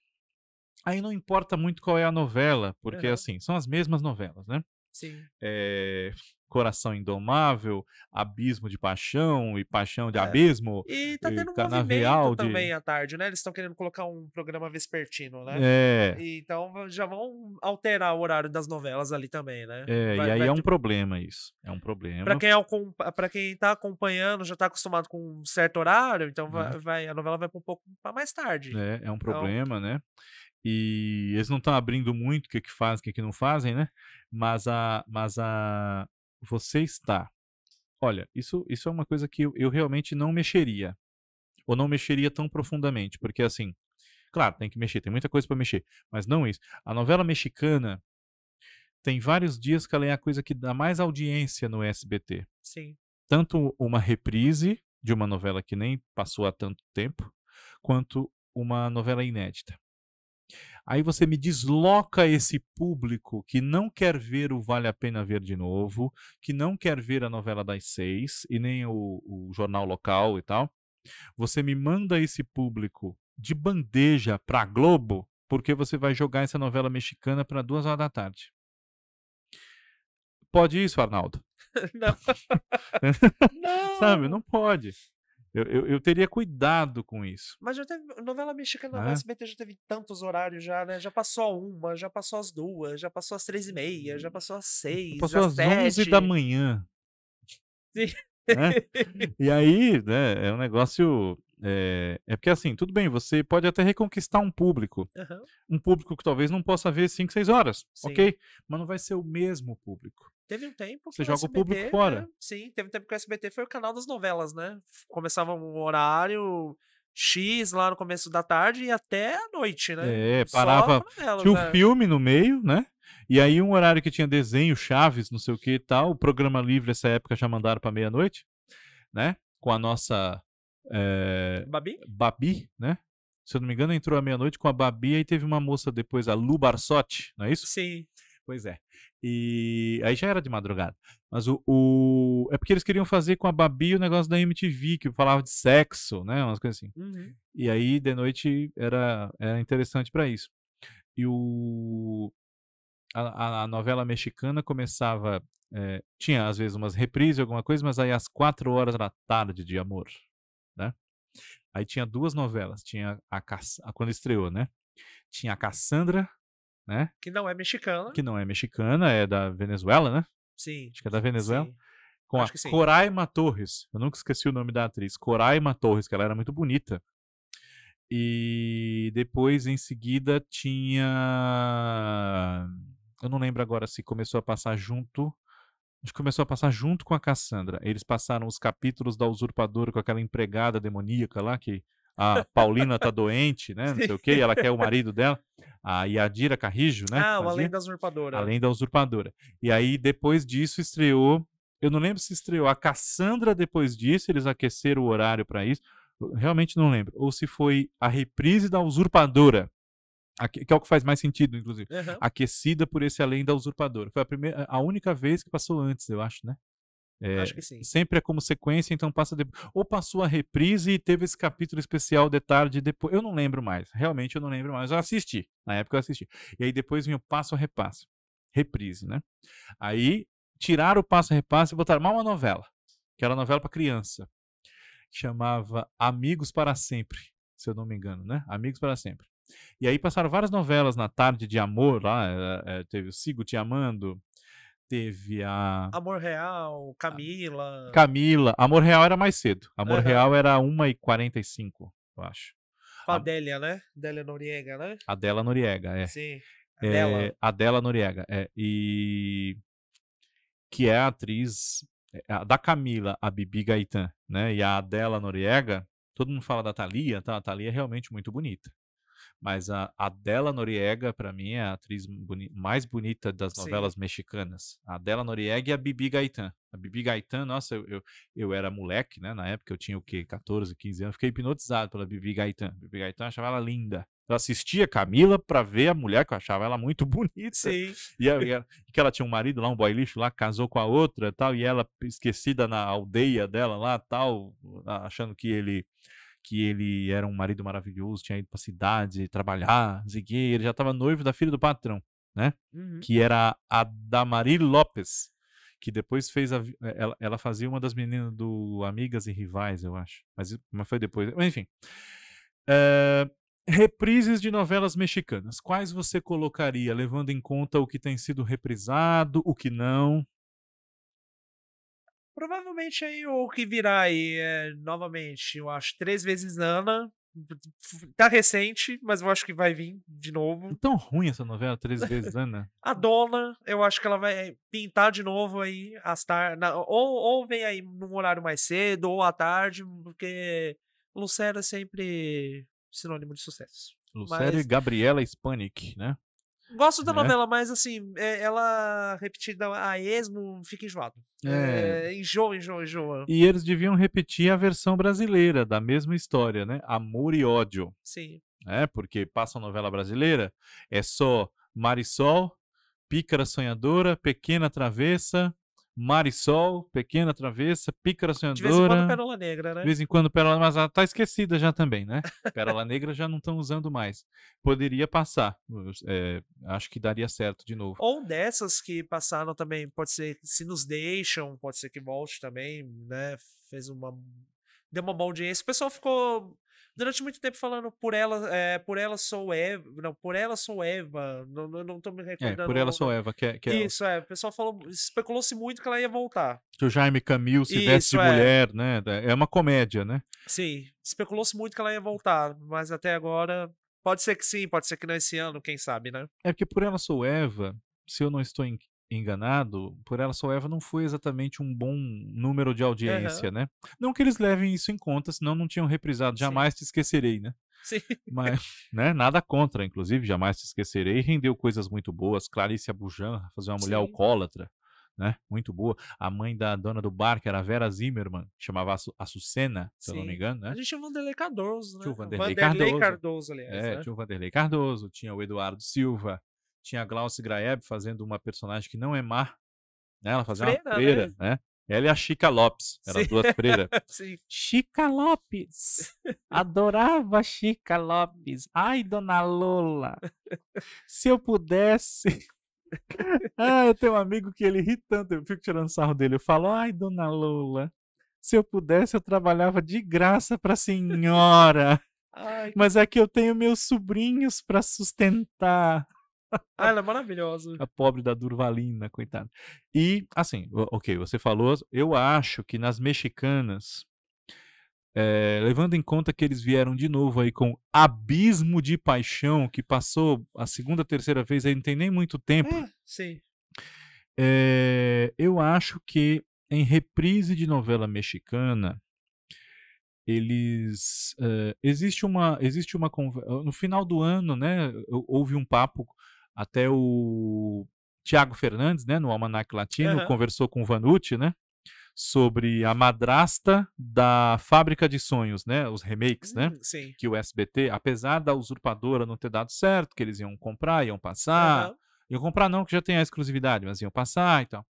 aí não importa muito qual é a novela, porque uhum. assim, são as mesmas novelas, né? Sim. É, Coração Indomável, Abismo de Paixão e Paixão de é. Abismo. E tá eh, tendo um movimento de... também à tarde, né? Eles estão querendo colocar um programa vespertino, né? É. E, então já vão alterar o horário das novelas ali também, né? É, vai, e aí vai... é um problema isso. É um problema. Pra quem, é o pra quem tá acompanhando, já tá acostumado com um certo horário, então uhum. vai, vai a novela vai pra um pouco pra mais tarde. É, é um então problema, então... né? E eles não estão abrindo muito o que, é que fazem, o que, é que não fazem, né? Mas a, mas a você está. Olha, isso, isso é uma coisa que eu, eu realmente não mexeria. Ou não mexeria tão profundamente, porque assim, claro, tem que mexer, tem muita coisa para mexer, mas não isso. A novela mexicana tem vários dias que ela é a coisa que dá mais audiência no SBT. Sim. Tanto uma reprise de uma novela que nem passou há tanto tempo, quanto uma novela inédita. Aí você me desloca esse público que não quer ver o Vale a Pena Ver de novo, que não quer ver a novela das seis e nem o, o jornal local e tal. Você me manda esse público de bandeja para Globo, porque você vai jogar essa novela mexicana para duas horas da tarde. Pode isso, Arnaldo? *laughs* Não. *laughs* não. Sabe, não pode. Eu, eu, eu, teria cuidado com isso. Mas já teve. Novela mexicana ah. no SBT já teve tantos horários já, né? Já passou uma, já passou as duas, já passou as três e meia, já passou as seis. Passou às onze da manhã. *laughs* Sim. Né? E aí, né, é um negócio é, é, porque assim, tudo bem, você pode até reconquistar um público. Uhum. Um público que talvez não possa ver 5, 6 horas, Sim. ok? Mas não vai ser o mesmo público. Teve um tempo que Você joga SBT, o público fora. Né? Sim, teve um tempo que o SBT foi o canal das novelas, né? Começava um horário X lá no começo da tarde e até a noite, né? É, parava. tinha um né? filme no meio, né? E aí um horário que tinha desenho, Chaves, não sei o que e tal. O programa livre, essa época, já mandaram pra meia-noite, né? Com a nossa é, Babi? Babi, né? Se eu não me engano, entrou à meia-noite com a Babi e teve uma moça depois, a Lu Barsotti, não é isso? Sim. Pois é. E aí já era de madrugada. Mas o, o, É porque eles queriam fazer com a Babi o negócio da MTV, que falava de sexo, né? Umas coisas assim. Uhum. E aí, de noite, era, era interessante para isso. E o. A, a novela mexicana começava. É, tinha, às vezes, umas reprises, alguma coisa, mas aí às quatro horas da tarde de amor. Aí tinha duas novelas. Tinha a, quando estreou, né? Tinha a Cassandra, né? Que não é mexicana. Que não é mexicana, é da Venezuela, né? Sim. Acho que é da Venezuela. Sim. Com Acho a Coraima Torres. Eu nunca esqueci o nome da atriz. Coraima Torres, que ela era muito bonita. E depois, em seguida, tinha. Eu não lembro agora se começou a passar junto gente começou a passar junto com a Cassandra. Eles passaram os capítulos da usurpadora com aquela empregada demoníaca lá que a Paulina tá doente, né? Não sei o quê, ela quer o marido dela, a Yadira Carrijo, né? Ah, o Além da Usurpadora. Além da Usurpadora. E aí, depois disso, estreou. Eu não lembro se estreou a Cassandra depois disso, eles aqueceram o horário para isso. Realmente não lembro. Ou se foi a reprise da Usurpadora que é o que faz mais sentido, inclusive. Uhum. Aquecida por esse além da usurpadora. Foi a, primeira, a única vez que passou antes, eu acho, né? É, acho que sim. Sempre é como sequência, então passa depois. Ou passou a reprise e teve esse capítulo especial de tarde depois. Eu não lembro mais, realmente eu não lembro mais. Eu assisti, na época eu assisti. E aí depois vinha o passo a repasso. Reprise, né? Aí tiraram o passo a repasso e botaram mal uma novela, que era novela para criança, que chamava Amigos para Sempre, se eu não me engano, né? Amigos para Sempre. E aí passaram várias novelas na tarde de amor lá. É, teve o Sigo Te Amando, teve a. Amor Real, Camila. Camila. Amor Real era mais cedo. Amor uhum. Real era 1h45, eu acho. Com a, Adélia, né? Adélia Noriega, né? Adela Noriega, é. Sim. Adela. É, Noriega, é. E. Que é a atriz é, da Camila, a Bibi Gaitan, né? E a Adela Noriega. Todo mundo fala da Thalia, tá? A Thalia é realmente muito bonita mas a Adela Noriega, para mim, é a atriz boni mais bonita das novelas Sim. mexicanas. A Adela Noriega e a Bibi Gaitan. A Bibi Gaitan, nossa, eu, eu, eu, era moleque, né? Na época eu tinha o quê? 14, 15 anos. Fiquei hipnotizado pela Bibi Gaitan. Bibi Gaitan achava ela linda. Eu assistia Camila para ver a mulher que eu achava ela muito *laughs* bonita. Sim. E, a, e a, que ela tinha um marido lá, um boy lixo lá, casou com a outra tal, e ela esquecida na aldeia dela lá tal, achando que ele que ele era um marido maravilhoso, tinha ido pra cidade trabalhar, não Ele já estava noivo da filha do patrão, né? Uhum. Que era a Damari Lopes, que depois fez a. Eh, ela, ela, fazia uma das meninas do Amigas e Rivais, eu acho. Mas, mas foi depois. Enfim. Uh, reprises de novelas mexicanas. Quais você colocaria, levando em conta o que tem sido reprisado, o que não? Provavelmente aí o que virá aí é, novamente, eu acho, três vezes Nana. Tá recente, mas eu acho que vai vir de novo. É tão ruim essa novela, três vezes Ana. a dona, eu acho que ela vai pintar de novo aí às tar... ou, ou vem aí num horário mais cedo, ou à tarde, porque Lucero é sempre sinônimo de sucesso. Lucero mas... e Gabriela Hispanic, né? Gosto da é. novela, mas assim, é, ela repetida a esmo fica enjoado. É. é. Enjoa, enjoa, enjoa. E eles deviam repetir a versão brasileira da mesma história, né? Amor e ódio. Sim. É, porque passa a novela brasileira, é só Marisol, Pícara Sonhadora, Pequena Travessa, Mar e Sol, Pequena Travessa, Pícara Sonhadora. De vez em quando Pérola Negra, né? De vez em quando Pérola mas ela tá esquecida já também, né? Pérola Negra já não estão usando mais. Poderia passar, é, acho que daria certo de novo. Ou dessas que passaram também, pode ser se nos deixam, pode ser que volte também, né? Fez uma... Deu uma boa audiência. O pessoal ficou durante muito tempo falando por ela, é, por ela sou Eva, não, por ela sou Eva, não, não, tô me é, recordando. É, por ela sou Eva, que, é, que é Isso, é, o pessoal falou, especulou-se muito que ela ia voltar. Que o Jaime Camil se Isso, veste de é. mulher, né, é uma comédia, né? Sim, especulou-se muito que ela ia voltar, mas até agora, pode ser que sim, pode ser que não esse ano, quem sabe, né? É porque por ela sou Eva, se eu não estou enganado, por Ela só Eva não foi exatamente um bom número de audiência, uhum. né? Não que eles levem isso em conta, senão não tinham reprisado Jamais Sim. Te Esquecerei, né? Sim. Mas, né, nada contra, inclusive, Jamais Te Esquecerei rendeu coisas muito boas. Clarice Abujan, fazer uma mulher Sim. alcoólatra, né? Muito boa. A mãe da dona do bar, que era Vera Zimmerman, chamava a se eu não me engano, né? A gente tinha o Vanderlei Cardoso, né? Tinha o Vanderlei, Vanderlei Cardoso. Cardoso aliás, é, né? tinha o Vanderlei Cardoso, tinha o Eduardo Silva, tinha a Glauce Graeb fazendo uma personagem que não é má, né? Ela fazia freira, uma freira, né? né? Ela e a Chica Lopes, eram Sim. duas freiras. *laughs* Sim. Chica Lopes! *laughs* Adorava Chica Lopes. Ai, dona Lola! Se eu pudesse. *laughs* ah, eu tenho um amigo que ele ri tanto, eu fico tirando sarro dele. Eu falo, ai, dona Lola, se eu pudesse, eu trabalhava de graça pra senhora. Ai. Mas é que eu tenho meus sobrinhos para sustentar ah, ela é maravilhosa. A pobre da Durvalina, coitada. E, assim, ok, você falou, eu acho que nas mexicanas, é, levando em conta que eles vieram de novo aí com Abismo de Paixão, que passou a segunda, terceira vez aí, não tem nem muito tempo. É, sim. É, eu acho que em reprise de novela mexicana, eles uh, existe uma existe uma no final do ano né houve um papo até o Tiago Fernandes, né, no Almanac Latino, uhum. conversou com o Vanucci, né, sobre a madrasta da Fábrica de Sonhos, né, os remakes, né, hum, sim. que o SBT, apesar da usurpadora não ter dado certo, que eles iam comprar, iam passar, uhum. iam comprar não, que já tem a exclusividade, mas iam passar e tal.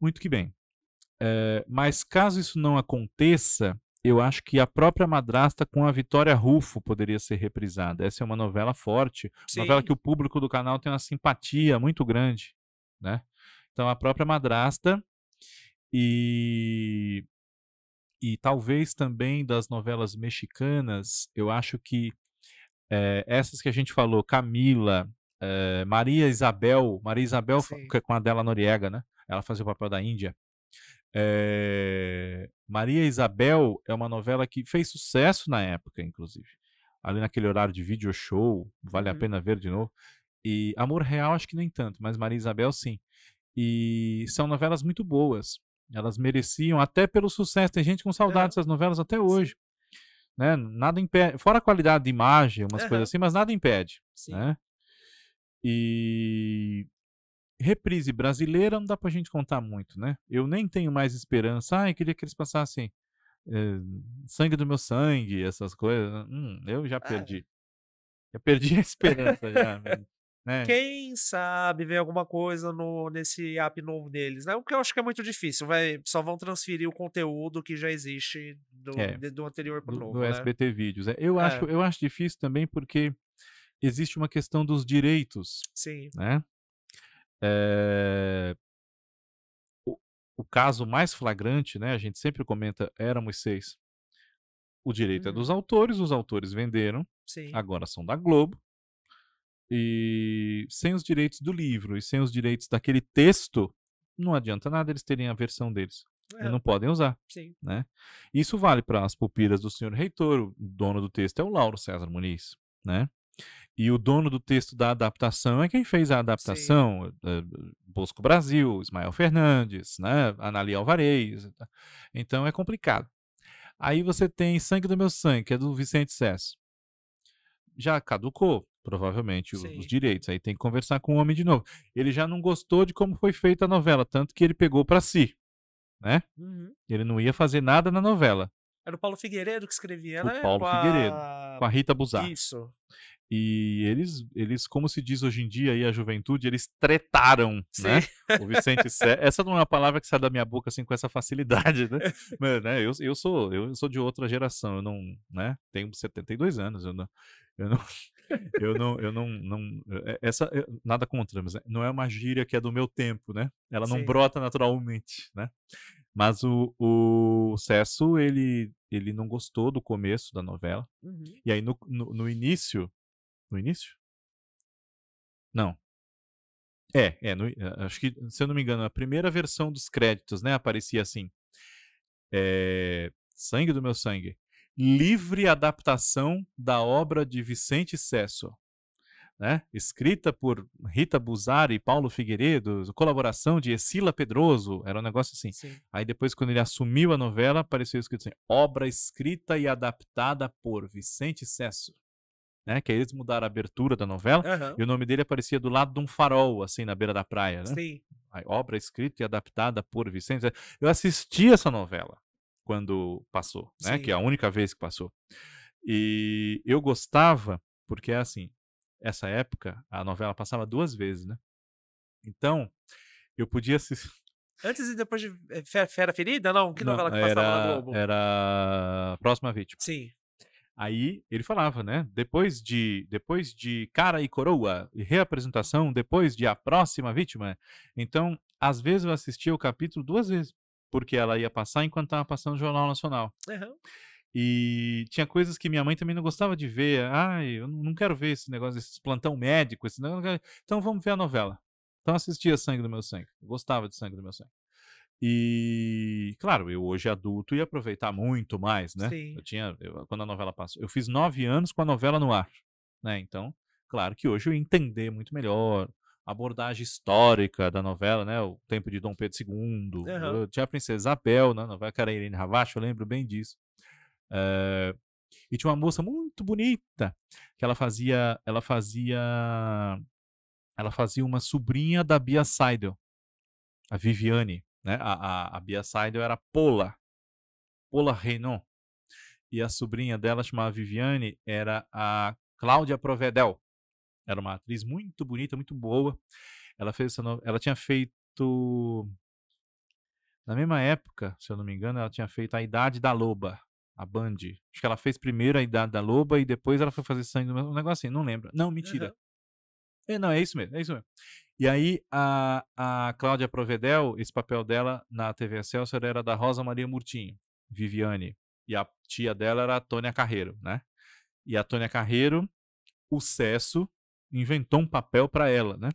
Muito que bem. É, mas caso isso não aconteça, eu acho que a própria madrasta com a Vitória Rufo poderia ser reprisada. Essa é uma novela forte, Sim. novela que o público do canal tem uma simpatia muito grande, né? Então a própria madrasta e e talvez também das novelas mexicanas, eu acho que é, essas que a gente falou, Camila, é, Maria Isabel, Maria Isabel com a Adela Noriega, né? Ela fazia o papel da Índia. É, Maria Isabel é uma novela que fez sucesso na época, inclusive. Ali naquele horário de video show, vale uhum. a pena ver de novo. E Amor Real, acho que nem tanto, mas Maria Isabel, sim. E são novelas muito boas. Elas mereciam, até pelo sucesso. Tem gente com saudade é. dessas novelas até hoje. Né? Nada impede. Fora a qualidade de imagem, umas uhum. coisas assim, mas nada impede. Sim. Né? E reprise brasileira não dá pra gente contar muito, né? Eu nem tenho mais esperança. Ai, queria que eles passassem é, sangue do meu sangue, essas coisas. Hum, eu já ah. perdi. Já perdi a *laughs* esperança já. Né? Quem sabe ver alguma coisa no, nesse app novo deles, né? O que eu acho que é muito difícil, vai, só vão transferir o conteúdo que já existe do, é, de, do anterior para o novo. Do né? SBT Vídeos. Né? Eu, é. acho, eu acho difícil também porque existe uma questão dos direitos. Sim. Né? É... O, o, caso mais flagrante, né? A gente sempre comenta, éramos seis. O direito hum. é uhum. dos autores, os autores venderam, Sim. agora são da Globo. E sem os direitos do livro e sem os direitos daquele texto, não adianta nada eles terem a versão deles. É. Não é. podem usar. Sim. Né? Isso vale para as pupilas do senhor reitor, o dono do texto é o Lauro César Muniz. Né? E o dono do texto da adaptação é quem fez a adaptação. Sim. Eh, Bosco Brasil, Ismael Fernandes, né? Anali Alvarez. Então é complicado. Aí você tem Sangue do Meu Sangue, que é do Vicente Sesso. Já caducou, provavelmente, Sim. os direitos. Aí tem que conversar com o homem de novo. Ele já não gostou de como foi feita a novela, tanto que ele pegou para si. Né? Uhum. Ele não ia fazer nada na novela. Era o Paulo Figueiredo que escrevia, o né? Paulo com a... Figueiredo, com a Rita Buzar. Isso. E eles, eles, como se diz hoje em dia aí a juventude, eles tretaram, Sim. né? O Vicente Serra. *laughs* Essa não é uma palavra que sai da minha boca assim com essa facilidade, né? *laughs* Mas, né eu, eu, sou, eu sou de outra geração, eu não, né? Tenho 72 anos, eu não, eu não, *laughs* eu não, eu não, não é, essa é, nada contra, mas né, não é uma gíria que é do meu tempo, né? Ela não Sim. brota naturalmente, né? Mas o, o Cesso, ele, ele não gostou do começo da novela. Uhum. E aí, no, no, no, início, no início? Não. É, é no, acho que, se eu não me engano, a primeira versão dos créditos, né, aparecia assim. É, sangue do meu sangue. Livre adaptação da obra de Vicente Cesso. Né? Escrita por Rita Buzari e Paulo Figueiredo, colaboração de Escila Pedroso, era um negócio assim. Sim. Aí depois, quando ele assumiu a novela, apareceu escrito assim: obra escrita e adaptada por Vicente Cesso né? Que aí eles mudaram a abertura da novela uhum. e o nome dele aparecia do lado de um farol, assim, na beira da praia, né? Sim. A obra escrita e adaptada por Vicente. Eu assisti essa novela quando passou, né? Sim. Que é a única vez que passou. E eu gostava, porque é assim, essa época a novela passava duas vezes, né? Então, eu podia assistir. *laughs* Antes e depois de Fera Ferida? Não, que novela que passava na Globo? Era Próxima Vítima. Sim. Aí ele falava, né? Depois de, depois de cara e coroa, e reapresentação, depois de a próxima vítima. Então, às vezes eu assistia o capítulo duas vezes, porque ela ia passar enquanto estava passando o Jornal Nacional. Uhum. E tinha coisas que minha mãe também não gostava de ver. Ah, eu não quero ver esse negócio, esse plantão médico, esse negócio. Então vamos ver a novela. Então assistia Sangue do Meu Sangue. gostava de Sangue do Meu Sangue. E, claro, eu hoje adulto ia aproveitar muito mais, né? Sim. Eu tinha, eu, quando a novela passou, eu fiz nove anos com a novela no ar, né? Então, claro que hoje eu ia entender muito melhor a abordagem histórica da novela, né? O tempo de Dom Pedro II, uhum. eu tinha a Princesa Isabel, né? A novela cara Irene Ravache, eu lembro bem disso. Eh, e tinha uma moça muito bonita que ela fazia, ela fazia, ela fazia uma sobrinha da Bia Seidel, a Viviane. Né? A, a, a Bia Seidel era Pola, Pola Renault. E a sobrinha dela, chamada Viviane, era a Cláudia Provedel. Era uma atriz muito bonita, muito boa. Ela, fez no... ela tinha feito. Na mesma época, se eu não me engano, ela tinha feito A Idade da Loba, a Band. Acho que ela fez primeiro A Idade da Loba e depois ela foi fazer Sangue do Um negócio assim, não lembro. Não, mentira. Uhum. É, não, é isso mesmo, é isso mesmo. E aí a, a Cláudia Provedel, esse papel dela na TV Excelsior era da Rosa Maria Murtinho, Viviane. E a tia dela era a Tônia Carreiro, né? E a Tônia Carreiro, o Cesso, inventou um papel para ela, né?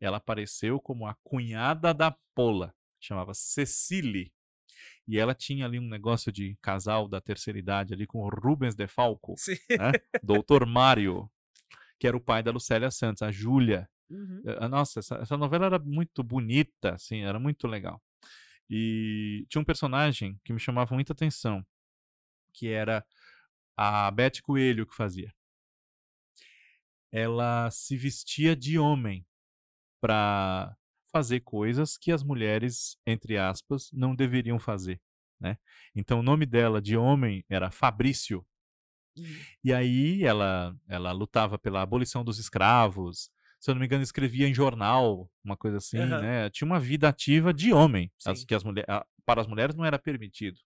Ela apareceu como a cunhada da Pola, chamava Cecile. E ela tinha ali um negócio de casal da terceira idade ali com o Rubens de Falco, Sim. né? Doutor Mário, que era o pai da Lucélia Santos, a Júlia, Uhum. Eh, nossa, essa, essa, novela era muito bonita, assim, era muito legal. E tinha um personagem que me chamava muita atenção, que era a Beth Coelho que fazia. Ela se vestia de homem para fazer coisas que as mulheres, entre aspas, não deveriam fazer, né? Então o nome dela de homem era Fabrício. Uhum. E aí ela ela lutava pela abolição dos escravos, se eu não me engano, escrevia em jornal, uma coisa assim, uhum. né? Tinha uma vida ativa de homem, as, que as mulher, para as mulheres não era permitido.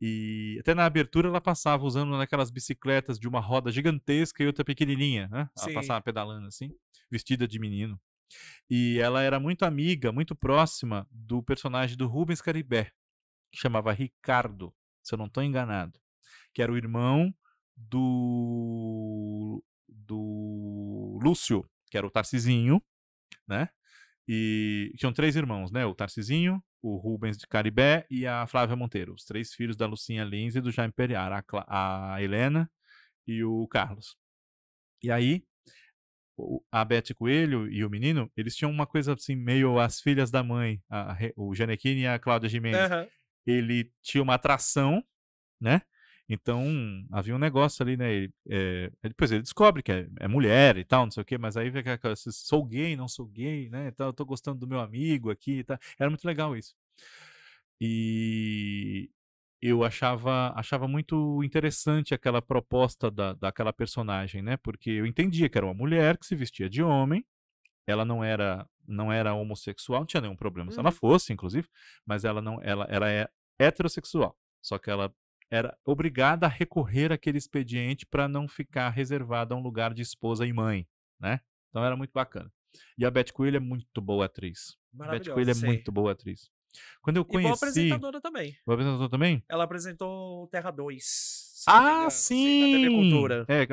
E até na abertura ela passava usando aquelas bicicletas de uma roda gigantesca e outra pequenininha, né? Ela Sim. passava pedalando assim, vestida de menino. E ela era muito amiga, muito próxima do personagem do Rubens Caribé, que chamava Ricardo, se eu não estou enganado, que era o irmão do do Lúcio, que era o Tarcizinho, né? E tinham três irmãos, né? O Tarcizinho, o Rubens de Caribé e a Flávia Monteiro, os três filhos da Lucinha Lins e do Jaime Periá, a, a Helena e o Carlos. E aí, a Bete Coelho e o menino, eles tinham uma coisa assim, meio as filhas da mãe, a, o Janequine e a Cláudia Gimenez. Uhum. Ele tinha uma atração, né? Então, havia um negócio ali, né? Ele, é, depois ele descobre que é, é, mulher e tal, não sei o quê, mas aí fica aquela, sou gay, não sou gay, né? Então, eu tô gostando do meu amigo aqui e tal. Era muito legal isso. E eu achava, achava muito interessante aquela proposta da, daquela personagem, né? Porque eu entendia que era uma mulher que se vestia de homem, ela não era não era homossexual, não tinha nenhum problema uhum. se ela uhum. fosse, inclusive, mas ela não ela, ela é heterossexual. Só que ela era obrigada a recorrer àquele expediente para não ficar reservada a um lugar de esposa e mãe, né? Então era muito bacana. E a Beth Coelho é muito boa atriz. Beth Coelho é muito boa atriz. Quando eu conheci... E boa apresentadora também. Boa apresentadora também? Ela apresentou Terra 2. Ah, assim, sim! É, é,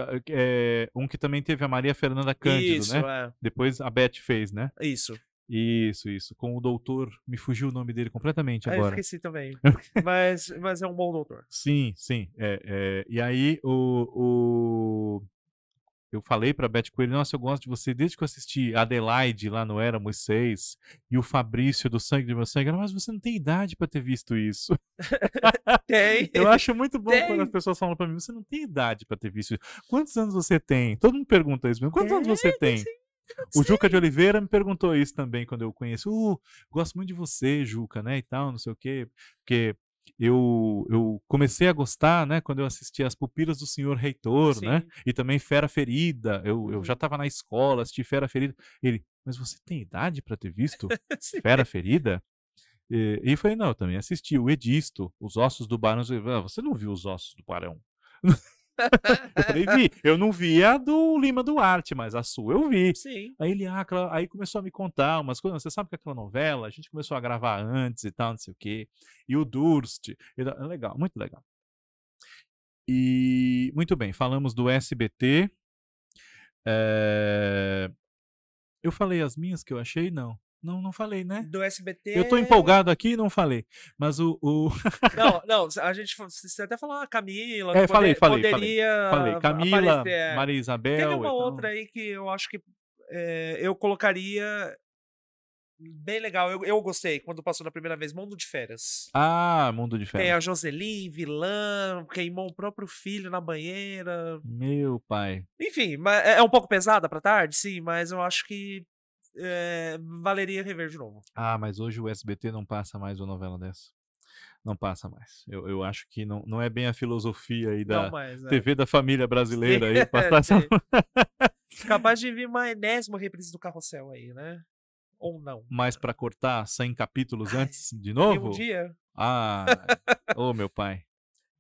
é, um que também teve a Maria Fernanda Cândido, Isso, né? É. Depois a Beth fez, né? Isso. Isso, isso. Com o doutor. Me fugiu o nome dele completamente ah, agora. Eu esqueci também. *laughs* mas, mas é um bom doutor. Sim, sim. É, é, e aí, o, o... eu falei pra Beth Coelho: Nossa, eu gosto de você desde que eu assisti Adelaide lá no Éramos 6 e o Fabrício do Sangue de Meu Sangue. mas você não tem idade para ter visto isso. *laughs* tem. *laughs* Eu acho muito bom tem. quando as pessoas falam pra mim: Você não tem idade para ter visto isso. Quantos anos você tem? Todo mundo pergunta isso mesmo. Quantos anos você tem? Sim. *laughs* O Sim. Juca de Oliveira me perguntou isso também quando eu conheço. Uh, gosto muito de você, Juca, né? E tal, não sei o quê. Porque eu, eu comecei a gostar, né, quando eu assisti As Pupilas do Senhor Reitor, né, Sim. né, e também Fera Ferida, eu, eu já estava uhum. na escola, assisti Fera Ferida, ele, mas você tem idade para ter visto *laughs* Fera Ferida? E, e eu falei, não, eu também assisti o Edisto, Os Ossos do Barão, ah, você não viu Os Ossos do Barão? *laughs* eu falei, vi. Eu não vi a do Lima Duarte, mas a sua eu vi. Sim. Aí ele, ah, aquela... aí começou a me contar umas coisas. Você sabe que aquela novela, a gente começou a gravar antes e tal, não sei o quê. E o Durst. Ele... Legal, muito legal. E muito bem, falamos do SBT. É... Eh, eu falei as minhas que eu achei? Não. Não, não falei, né? Do SBT. Eu tô é empolgado aqui e não falei. Mas o. o... *laughs* não, não, a gente. Você até falou a ah, Camila. É, falei, poder, falei. Poderia. Falei, Camila, aparecer. É. Maria Isabel. Tem uma outra aí que eu acho que é, eu colocaria. Bem legal, eu, eu gostei quando passou na primeira vez. Mundo de Férias. Ah, Mundo de Férias. Tem a Joseline, vilã, queimou o próprio filho na banheira. Meu pai. Enfim, é, é um pouco pesada pra tarde, sim, mas eu acho que é, valeria rever de novo. Ah, mas hoje o SBT não passa mais uma novela dessa. Não passa mais. Eu, eu acho que não, não é bem a filosofia aí da mais, é. TV da família brasileira aí. *laughs* É, passar essa... *laughs* Capaz de vir uma enésima reprise do Carrossel aí, né? Ou não. Mas para cortar 100 capítulos Ai, antes de novo? Um dia. Ah, *laughs* ô oh, meu pai.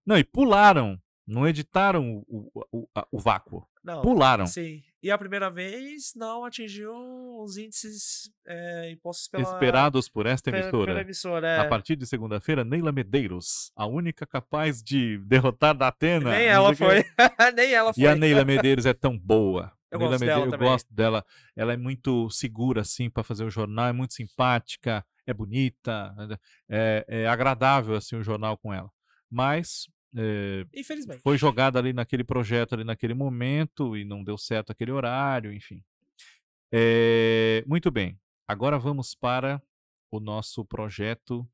Não, e pularam. Não editaram o, o, o, o vácuo. Não, pularam. Sim. E a primeira vez não atingiu os índices é, impostos pela. Esperados por esta emissora. Pela emissora é. A partir de segunda-feira, Neila Medeiros, a única capaz de derrotar da Atena. *laughs* Nem ela foi. Nem ela foi. E a Neila *laughs* Medeiros é tão boa. Eu, Neila gosto, Medeiros, dela eu gosto dela. Ela é muito segura, assim, para fazer o jornal, é muito simpática, é bonita, é, é agradável, assim, o jornal com ela. Mas é, Infelizmente. Foi jogada ali naquele projeto, ali naquele momento, e não deu certo aquele horário, enfim. É, muito bem. Agora vamos para o nosso projeto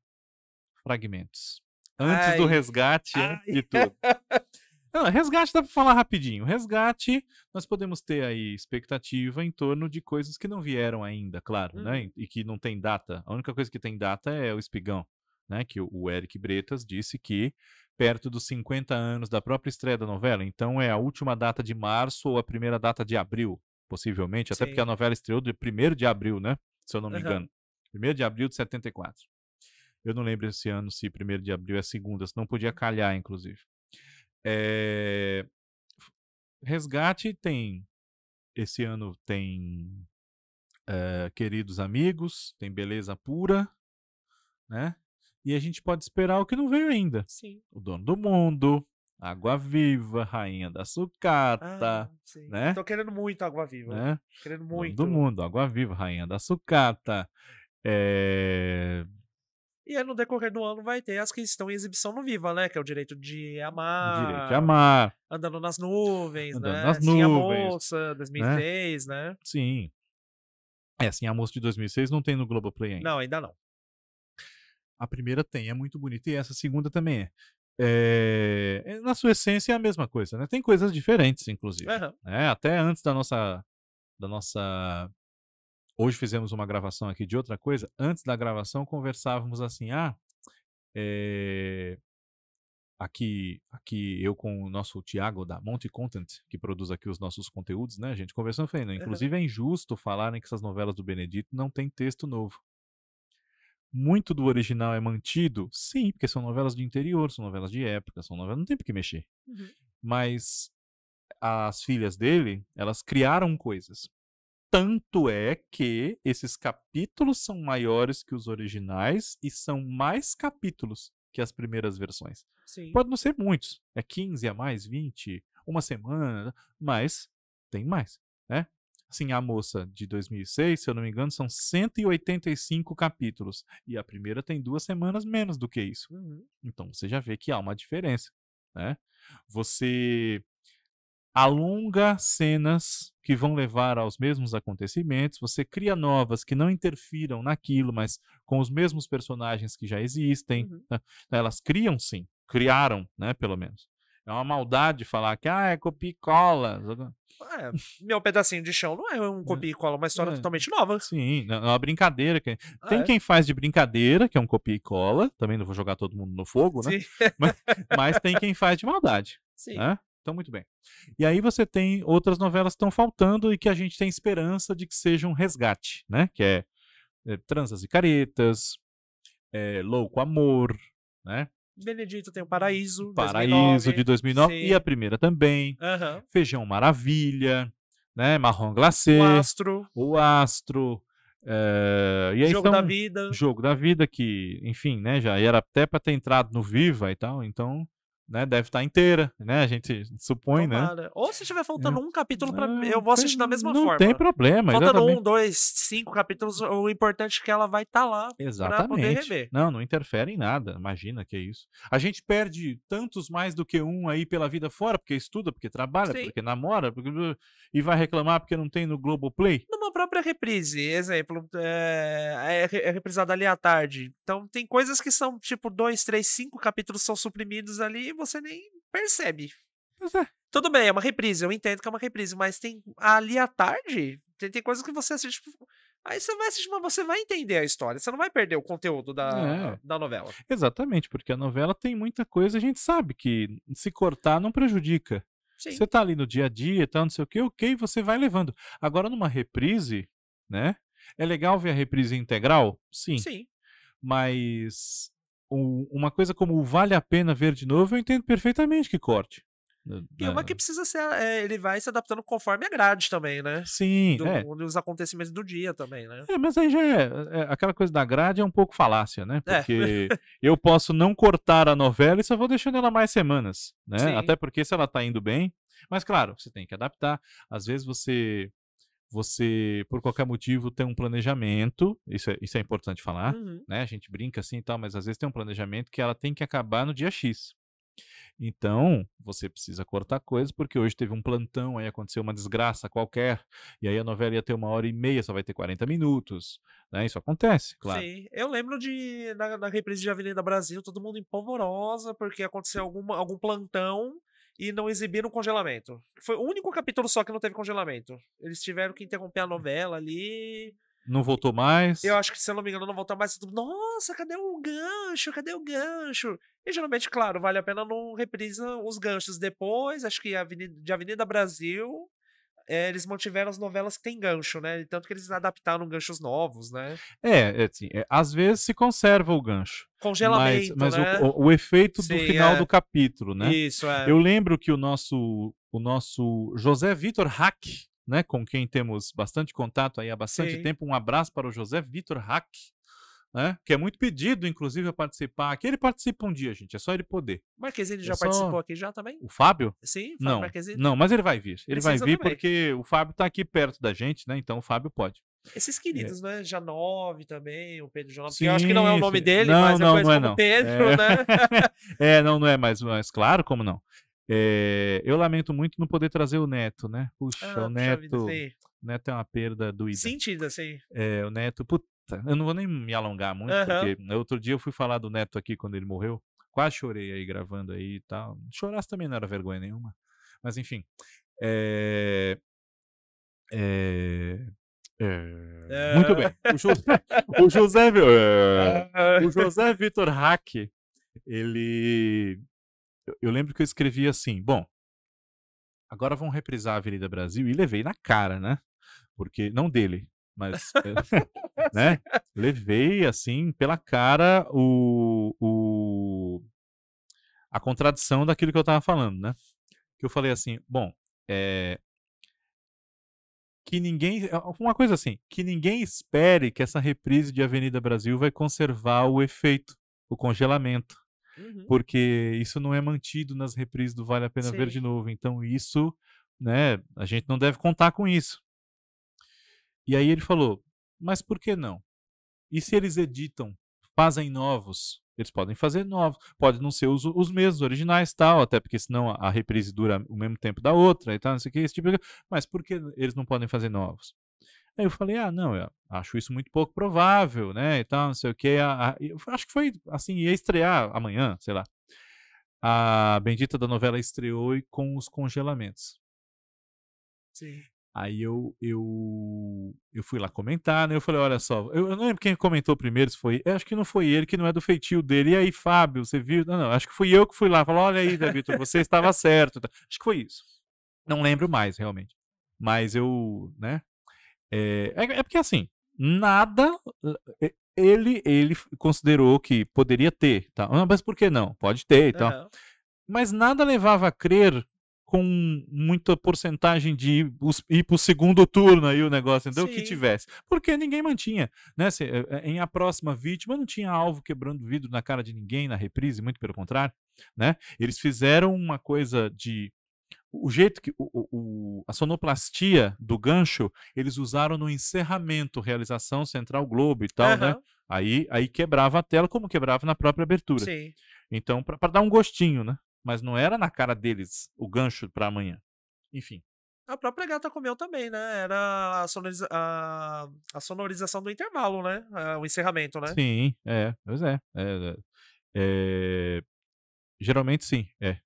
Fragmentos. Antes ai, do resgate, e de tudo. Não, resgate dá para falar rapidinho. Resgate, nós podemos ter aí expectativa em torno de coisas que não vieram ainda, claro, hum. né? Uhum. E que não tem data. A única coisa que tem data é o espigão né, que o Eric Bretas disse que perto dos 50 anos da própria estreia da novela, então é a última data de março ou a primeira data de abril, possivelmente, até Sim. porque a novela estreou de 1 de abril, né? Se eu não me uhum. engano. 1 de abril de 74. Eu não lembro esse ano se 1 de abril é segunda, não podia calhar, inclusive. É... Resgate tem. Esse ano tem é... Queridos Amigos, tem Beleza Pura, né? E a gente pode esperar o que não veio ainda. Sim. O dono do mundo, Água Viva, Rainha da Sucata, ah, sim. né? Tô querendo muito Água Viva. Né? Querendo muito. Do mundo, Água Viva, Rainha da Sucata. É... E aí, no decorrer do ano, vai ter as que estão em exibição no Viva, né? Que é o Direito de Amar. Direito de Amar. Andando nas Nuvens, Andando né? nas assim, Nuvens. a Moça, 2006, né? né? Sim. É, assim, a Moça de 2006 não tem no Globoplay ainda. Não, ainda não. A primeira tem, é muito bonita, e essa segunda também é. é. na sua essência é a mesma coisa, né? Tem coisas diferentes, inclusive. Uhum. Né? Até antes da nossa, da nossa. Hoje fizemos uma gravação aqui de outra coisa. Antes da gravação, conversávamos assim: ah, é... aqui, aqui eu com o nosso Tiago da Monte Content, que produz aqui os nossos conteúdos, né? A gente conversando, né inclusive é injusto falarem que essas novelas do Benedito não tem texto novo muito do original é mantido? Sim, porque são novelas de interior, são novelas de época, são novelas. Não tem por que mexer. Uhum. Mas as filhas dele, elas criaram coisas. Tanto é que esses capítulos são maiores que os originais e são mais capítulos que as primeiras versões. Sim. Pode não ser muitos, é 15 a mais, 20, uma semana, mas tem mais, né? Sim, a moça de 2006, se eu não me engano, são 185 capítulos e a primeira tem duas semanas menos do que isso. Uhum. Então você já vê que há uma diferença, né? Você alonga cenas que vão levar aos mesmos acontecimentos, você cria novas que não interfiram naquilo, mas com os mesmos personagens que já existem. Uhum. Né? Elas criam sim, criaram, né, pelo menos. É uma maldade falar que ah, é copia e cola. É, meu pedacinho de chão não é um né, copia e cola, é uma história é. Né. totalmente nova. Sim, é uma brincadeira. Que... Ah, tem é. quem faz de brincadeira, que é um copia e cola. Também não vou jogar todo mundo no fogo, né? Mas, *laughs* mas, tem quem faz de maldade. Sim. Né? Então, muito bem. E aí você tem outras novelas que estão faltando e que a gente tem esperança de que seja um resgate, né? Que é, é Transas e Caretas, é, Louco Amor, né? Benedito tem o Paraíso. Paraíso 2009, de 2009 sim. e a primeira também. Uhum. Feijão Maravilha, né? Marrom Glacê. O Astro. O Astro. É... E aí Jogo então, da Vida. Jogo da Vida, que, enfim, né? Já era até para ter entrado no Viva e tal, então né, deve estar tá inteira, né? A gente supõe, né. Tomara. né? Ou se estiver faltando é. um capítulo é, eu vou assistir da mesma não forma. Não tem problema. Faltando exatamente. um, dois, cinco capítulos, o importante é que ela vai estar tá lá Exatamente. poder rever. Não, não interfere em nada. Imagina que é isso. A gente perde tantos mais do que um aí pela vida fora, porque estuda, porque trabalha, Sim. porque namora, porque... e vai reclamar porque não tem no Globoplay. Numa própria reprise, exemplo, eh, é, é reprisada ali à tarde. Então tem coisas que são tipo dois, três, cinco capítulos são suprimidos ali você nem percebe. É. Tudo bem, é uma reprise, eu entendo que é uma reprise, mas tem ali à tarde, tem, tem coisas que você assiste. Tipo, aí você vai assistir, mas você vai entender a história, você não vai perder o conteúdo da, é. da novela. Exatamente, porque a novela tem muita coisa, a gente sabe que se cortar não prejudica. Sim. Você tá ali no dia a dia, tá não sei o que, ok, você vai levando. Agora, numa reprise, né? É legal ver a reprise integral? Sim. Sim. Mas uma coisa como vale a pena ver de novo, eu entendo perfeitamente que corte. Né, e é uma né. que precisa ser. É, ele vai se adaptando conforme a grade também, né? Sim. Do, é. acontecimentos do dia também, né? É, mas aí já é, é, é Aquela coisa da grade é um pouco falácia, né? É. Porque *laughs* eu posso não cortar a novela e só vou deixando ela mais semanas, né? Sim. Até porque se ela tá indo bem. Mas claro, você tem que adaptar. Às vezes você você, por qualquer motivo, tem um planejamento, isso é, isso é importante falar, uhum. né? A gente brinca assim e tal, mas às vezes tem um planejamento que ela tem que acabar no dia X. Então, você precisa cortar coisas, porque hoje teve um plantão, aí aconteceu uma desgraça qualquer, e aí a novela ia ter uma hora e meia, só vai ter 40 minutos. Né? Isso acontece, claro. Sim, eu lembro de, na, na reprise de Avenida Brasil, todo mundo em polvorosa, porque aconteceu alguma, algum plantão, e não exibiram congelamento. Foi o único capítulo só que não teve congelamento. Eles tiveram que interromper a novela ali. Não voltou mais? Eu acho que, se eu não me engano, não voltou mais. Nossa, cadê o gancho? Cadê o gancho? E geralmente, claro, vale a pena não reprisa os ganchos depois. Acho que de Avenida Brasil é, eles mantiveram as novelas que tem gancho, né? Tanto que eles adaptaram ganchos novos, né? É, é, assim, é, às vezes se conserva o gancho. Congelamento, mas, mas né? o, o, o, efeito Sim, do final é. do capítulo, né? Isso, é. Eu lembro que o nosso, o nosso José Vitor Hack, né, com quem temos bastante contato aí há bastante Sim. tempo, um abraço para o José Vitor Hack, né? Que é muito pedido, inclusive, a participar aqui. Ele participa um dia, gente, é só ele poder. O Marquezine é já é participou aqui já também? O Fábio? Sim, Fábio não, Marquezine. Não, mas ele vai vir. Ele Precisa vai vir também. porque o Fábio está aqui perto da gente, né? Então o Fábio pode. Esses é. queridos, é. né? Janove também, o Pedro Janove, sim, que eu acho que não é o nome sim. dele, não, mas é não, é não é, não. Pedro, é... né? *laughs* é, não, não é, mas, mas claro, como não? É, eu lamento muito não poder trazer o Neto, né? Puxa, ah, o Neto. Vida, o Neto é uma perda doída. Sentida, sim. É, o Neto, put, eu não vou nem me alongar muito, uhum. porque outro dia eu fui falar do Neto aqui quando ele morreu. Quase chorei aí gravando aí e tal. Chorasse também não era vergonha nenhuma. Mas enfim. É... É... É... Muito bem. É. O José, o José, eh, *laughs* o José Vitor Hack, ele. Eu lembro que eu escrevi assim: bom, agora vão reprisar a Avenida Brasil e levei na cara, né? Porque, não dele, mas eh, *laughs* né? levei assim pela cara o, o a contradição daquilo que eu estava falando, né? Que eu falei assim, bom, é, que ninguém, eh, uma coisa assim, que ninguém espere que essa reprise de Avenida Brasil vai conservar o efeito, o congelamento, uhum. porque isso não é mantido nas reprises do Vale a Pena Sim. Ver de novo. Então isso, né? A gente não deve contar com isso. E aí ele falou: mas por que não? E se eles editam, fazem novos? Eles podem fazer novos, pode não ser os, os mesmos originais, tal, até porque senão a, reprise dura o mesmo tempo da outra e tal, não sei o que, esse tipo de... Mas por que eles não podem fazer novos? Aí eu falei, ah, não, eu acho isso muito pouco provável, né? E tal, não sei o que. A, a, acho que foi assim, ia estrear amanhã, sei lá. A Bendita da novela estreou com os congelamentos. Sim. Aí eu, eu, eu fui lá comentar, né? Eu falei, olha só, eu, eu não lembro quem comentou primeiro, se foi. acho que não foi ele, que não é do feitio dele. E aí, Fábio, você viu? Não, não, acho que fui eu que fui lá. Falou, olha aí, Davi, você estava certo. Acho que foi isso. Não lembro mais, realmente. Mas eu, né? É, é, é porque assim, nada. Eh, ele, ele considerou que poderia ter, tá? Ah, mas por que não? Pode ter e então. tal. Uhum. Mas nada levava a crer com muita porcentagem de ir para o segundo turno aí o negócio, entendeu? O Que tivesse. Porque ninguém mantinha. Né? Se, assim, é, é, em A Próxima Vítima não tinha alvo quebrando vidro na cara de ninguém na reprise, muito pelo contrário. Né? Eles fizeram uma coisa de. O jeito que. O, o, a sonoplastia do gancho, eles usaram no encerramento, realização Central Globo e tal, uhum. né? Aí, aí quebrava a tela, como quebrava na própria abertura. Sim. Então, para dar um gostinho, né? mas não era na cara deles o gancho para amanhã. Enfim. A própria gata comeu também, né? Era a, sonoriza a, a sonorização do intervalo, né? o encerramento, né? Sim, é. Pois é. é, é, é geralmente sim, é.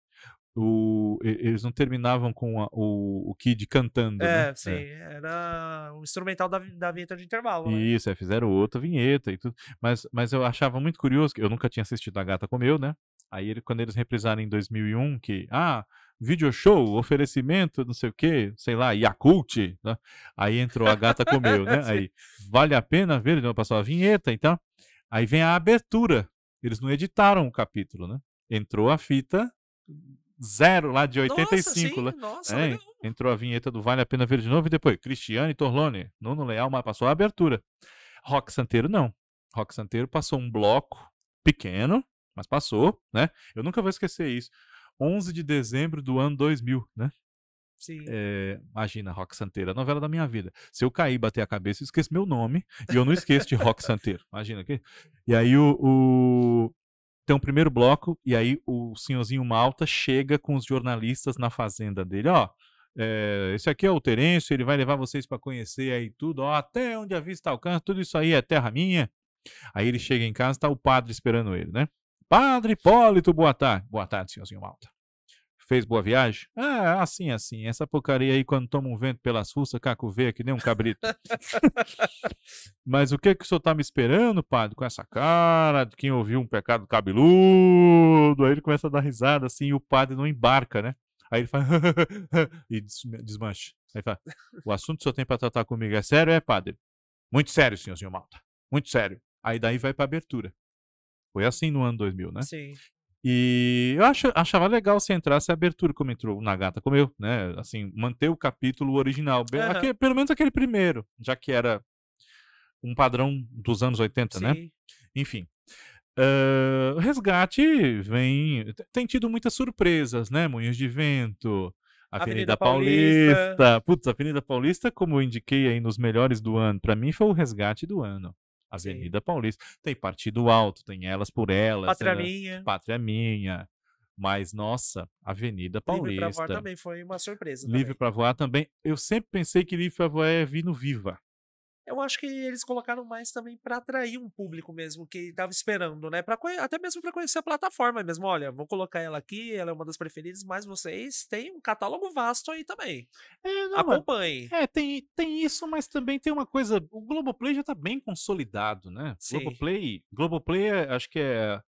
O, eles não terminavam com a, o, o Kid cantando. Né, é, né? sim. É. Era o instrumental da, da vinheta de intervalo. Né. Isso, né? é, fizeram outra vinheta e tudo. Mas, mas eu achava muito curioso, que eu nunca tinha assistido A Gata Comeu, né? Aí ele, quando eles reprisaram em 2001 que, ah, video show, oferecimento, não sei o quê, sei lá, Yakult, né? aí entrou a gata comeu, né? Aí vale a pena ver, passou a vinheta, então. Aí vem a abertura. Eles não editaram o capítulo, né? Entrou a fita zero lá de 85, nossa, sim, né? Nossa, é, entrou a vinheta do Vale a Pena Ver de novo e depois Cristiane Torlone, Nuno Leal, mas passou a abertura. Rock Santeiro não. Rock Santeiro passou um bloco pequeno, mas passou, né? Eu nunca vou esquecer isso. 11 de dezembro do ano 2000, né? Sim. É, imagina, Rock Santeiro, a novela da minha vida. Se eu cair, bater a cabeça, eu esqueço meu nome e eu não esqueço de Rock Santeiro. Imagina aqui. E aí o, o, tem um primeiro bloco e aí o senhorzinho Malta chega com os jornalistas na fazenda dele, ó. É, esse aqui é o Terêncio, ele vai levar vocês para conhecer aí tudo, ó, até onde a vista alcança, tudo isso aí é terra minha. Aí ele chega em casa, tá o padre esperando ele, né? Padre Hipólito, boa tarde. Boa tarde, senhorzinho Malta. Fez boa viagem? Ah, assim, assim. Essa porcaria aí, quando toma um vento pelas fuças, caco vê que nem um cabrito. *laughs* Mas o que que o senhor tá me esperando, padre, com essa cara de quem ouviu um pecado cabeludo? Aí ele começa a dar risada, assim, e o padre não embarca, né? Aí ele fala *laughs* e desmancha. Aí fala, o assunto que o senhor tem para tratar comigo é sério, é, padre? Muito sério, senhorzinho Malta. Muito sério. Aí daí vai para abertura. Foi assim no ano 2000, né? Sim. E eu acho, achava legal se entrasse a abertura, como entrou o Nagata, como eu, né? Assim, manter o capítulo original, uhum. aquele, pelo menos aquele primeiro, já que era um padrão dos anos 80, né? Sim. né? Enfim. Uh, resgate vem. Tem tido muitas surpresas, né? Moinhos de Vento, Avenida, Avenida Paulista. Paulista. Putz, Avenida Paulista, como eu indiquei aí nos melhores do ano, para mim foi o resgate do ano. Avenida Sim. Paulista. Tem Partido Alto, tem Elas por Elas. Pátria Minha. Pátria Minha. Mas, nossa, Avenida Paulista. Livre para Voar também foi uma surpresa. Livre para Voar também. Eu sempre pensei que Livre para Voar ia é vir no Viva eu acho que eles colocaram mais também para atrair um público mesmo que estava esperando, né? Pra, até mesmo para conhecer a plataforma mesmo. Olha, vou colocar ela aqui, ela é uma das preferidas, mas vocês têm um catálogo vasto aí também. É, não, é Acompanhe. É, tem, tem isso, mas também tem uma coisa. O Globoplay já tá bem consolidado, né? Sim. Globoplay, Globoplay eh, acho que é,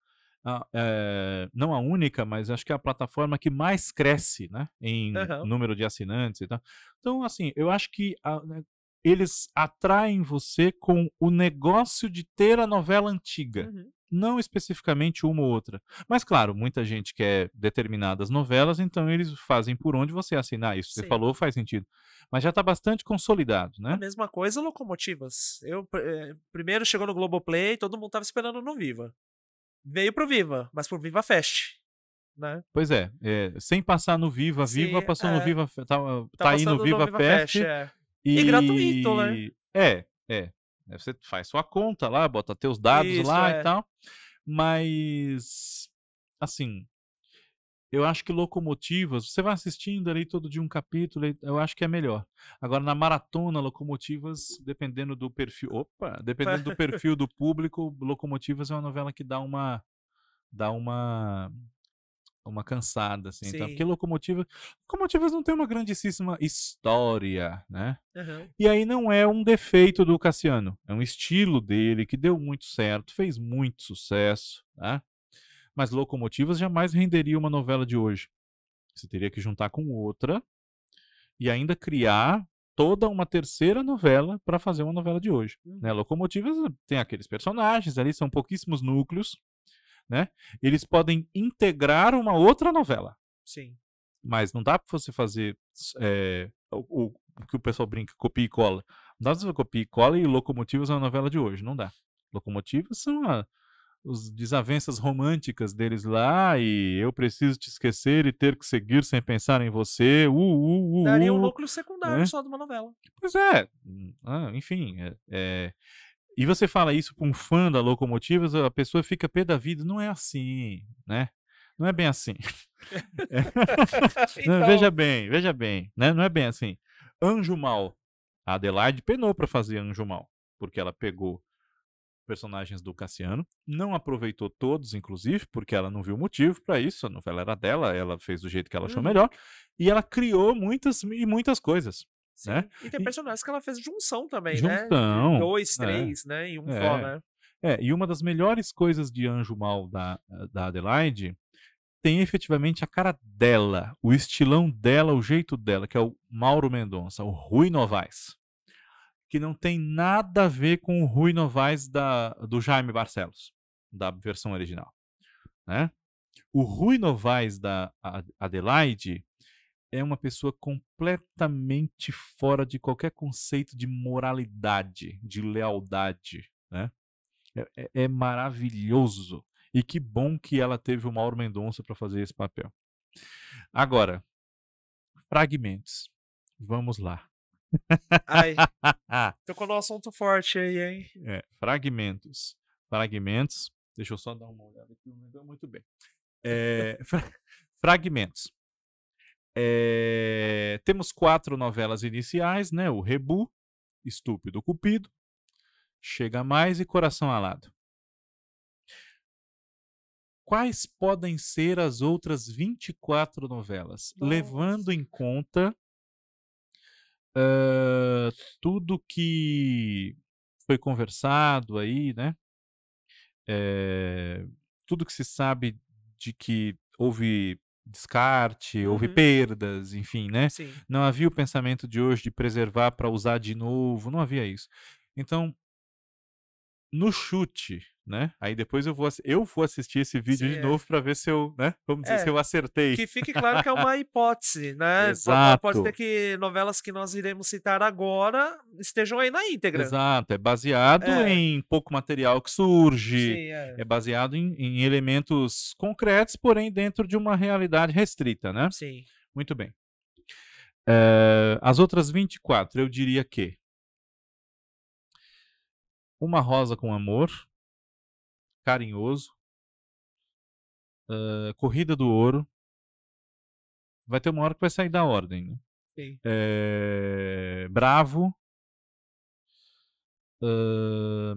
é. não a única, mas acho que é a plataforma que mais cresce né, em uhum. número de assinantes e tal. Então, assim, eu acho que a, né, eles atraem você com o negócio de ter a novela antiga. Uhum. Não especificamente uma ou outra. Mas, claro, muita gente quer determinadas novelas, então eles fazem por onde você assinar. Ah, isso Sim. você falou faz sentido. Mas já está bastante consolidado, né? A mesma coisa, Locomotivas. Eu, eh, primeiro chegou no Globoplay, todo mundo estava esperando no Viva. Veio pro Viva, mas pro Viva Fest. Né? Pois é, é, sem passar no Viva, Viva Sim, passou é, no Viva, tá, tá, tá aí no Viva, no Viva Fest, Fest é. E, e gratuito, né? É, é. Você faz sua conta lá, bota teus dados Isso, lá é. e tal. Mas, assim, eu acho que locomotivas, você vai assistindo ali todo dia um capítulo, eu acho que é melhor. Agora, na maratona, locomotivas, dependendo do perfil. Opa! Dependendo do *laughs* perfil do público, locomotivas é uma novela que dá uma. dá uma uma cansada, assim. Tá? Sim. Então, porque locomotiva, locomotivas não tem uma grandíssima história, né? Uhum. E aí não é um defeito do Cassiano, é um estilo dele que deu muito certo, fez muito sucesso, tá? Mas locomotivas jamais renderia uma novela de hoje. Você teria que juntar com outra e ainda criar toda uma terceira novela para fazer uma novela de hoje. Né? Uhum. Né? Locomotivas eh, tem aqueles personagens ali, são pouquíssimos núcleos né? Eles podem integrar uma outra novela. Sim. Mas não dá para você fazer é, o, o, que o pessoal brinca, copia e cola. Não dá pra você copiar e cola e locomotivas é uma novela de hoje. Não dá. Locomotivas são a, os desavenças românticas deles lá e eu preciso te esquecer e ter que seguir sem pensar em você. Uh, uh, uh, Daria um núcleo uh. secundário né? só de uma novela. Pois é. Hum, ah, enfim, é, é, e você fala isso para um fã da Locomotivas, a pessoa fica pé da vida. Não é assim, né? Não é bem assim. *laughs* então... Veja bem, veja bem, né? Não é bem assim. Anjo Mal. A Adelaide penou para fazer Anjo Mal, porque ela pegou personagens do Cassiano, não aproveitou todos, inclusive, porque ela não viu motivo para isso, a novela era dela, ela fez do jeito que ela achou uhum. melhor, e ela criou muitas e muitas coisas. Sim. né? E tem personagens e... que ela fez junção também, junção, né? Dois, é, três, né? Em um é. né? É, e uma das melhores coisas de Anjo Mal da, eh, da Adelaide tem efetivamente a cara dela, o estilão dela, o jeito dela, que é o Mauro Mendonça, o Rui Novaes. Que não tem nada a ver com o Rui Novaes da, do Jaime Barcelos, da versão original. Né? O Rui Novaes da Adelaide é uma pessoa completamente fora de qualquer conceito de moralidade, de lealdade. Né? É, é, é maravilhoso. E que bom que ela teve o Mauro Mendonça para fazer esse papel. Agora, fragmentos. Vamos lá. Ai, *laughs* tô com um assunto forte aí, hein? É, fragmentos. Fragmentos. Deixa eu só dar uma olhada aqui. Muito bem. É, fra *laughs* fragmentos. É... Temos quatro novelas iniciais, né? O Rebu, Estúpido Cupido, Chega Mais e Coração Alado. Quais podem ser as outras 24 novelas? Nossa. Levando em conta uh, tudo que foi conversado aí, né? É, tudo que se sabe de que houve descarte, uhum. houve perdas, enfim, né? Sim. Não havia o pensamento de hoje de preservar para usar de novo, não havia isso. Então, no chute, né? Aí depois eu vou, eu vou assistir esse vídeo Sim, de novo para ver se eu, né? Vamos dizer, é, se eu acertei. Que fique claro que é uma hipótese, né? É Exato. Pode ser que novelas que nós iremos citar agora estejam aí na íntegra. Exato, é baseado é. em pouco material que surge, Sim, é. é baseado em, em elementos concretos, porém dentro de uma realidade restrita, né? Sim. Muito bem. Eh, as outras 24, eu diria que uma rosa com amor, carinhoso, uh, corrida do ouro. Vai ter uma hora que vai sair da ordem. Né? É, bravo. Uh,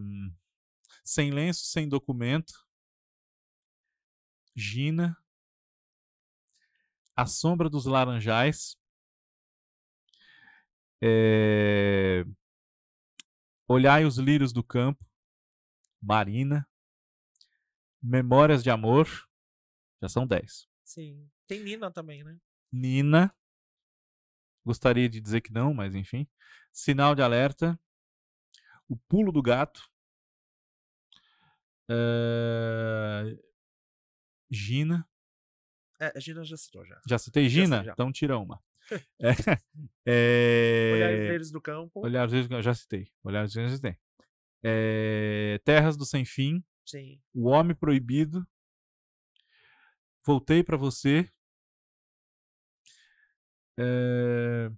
sem lenço, sem documento. Gina. A sombra dos laranjais. É, Olhai os lírios do campo, Marina, Memórias de Amor, já são 10. Sim. Tem Nina também, né? Nina. Gostaria de dizer que não, mas enfim. Sinal de alerta. O pulo do gato. Uh... Gina. É, Gina já citou já. Já citei Gina? Já, já. Então tira uma. *laughs* É, Olhares é, Verdes do Campo. Olhares Verdes do Campo, já citei. Olhares Verdes já citei. É, Terras do Sem Fim. Sim. O Homem Proibido. Voltei para você. É...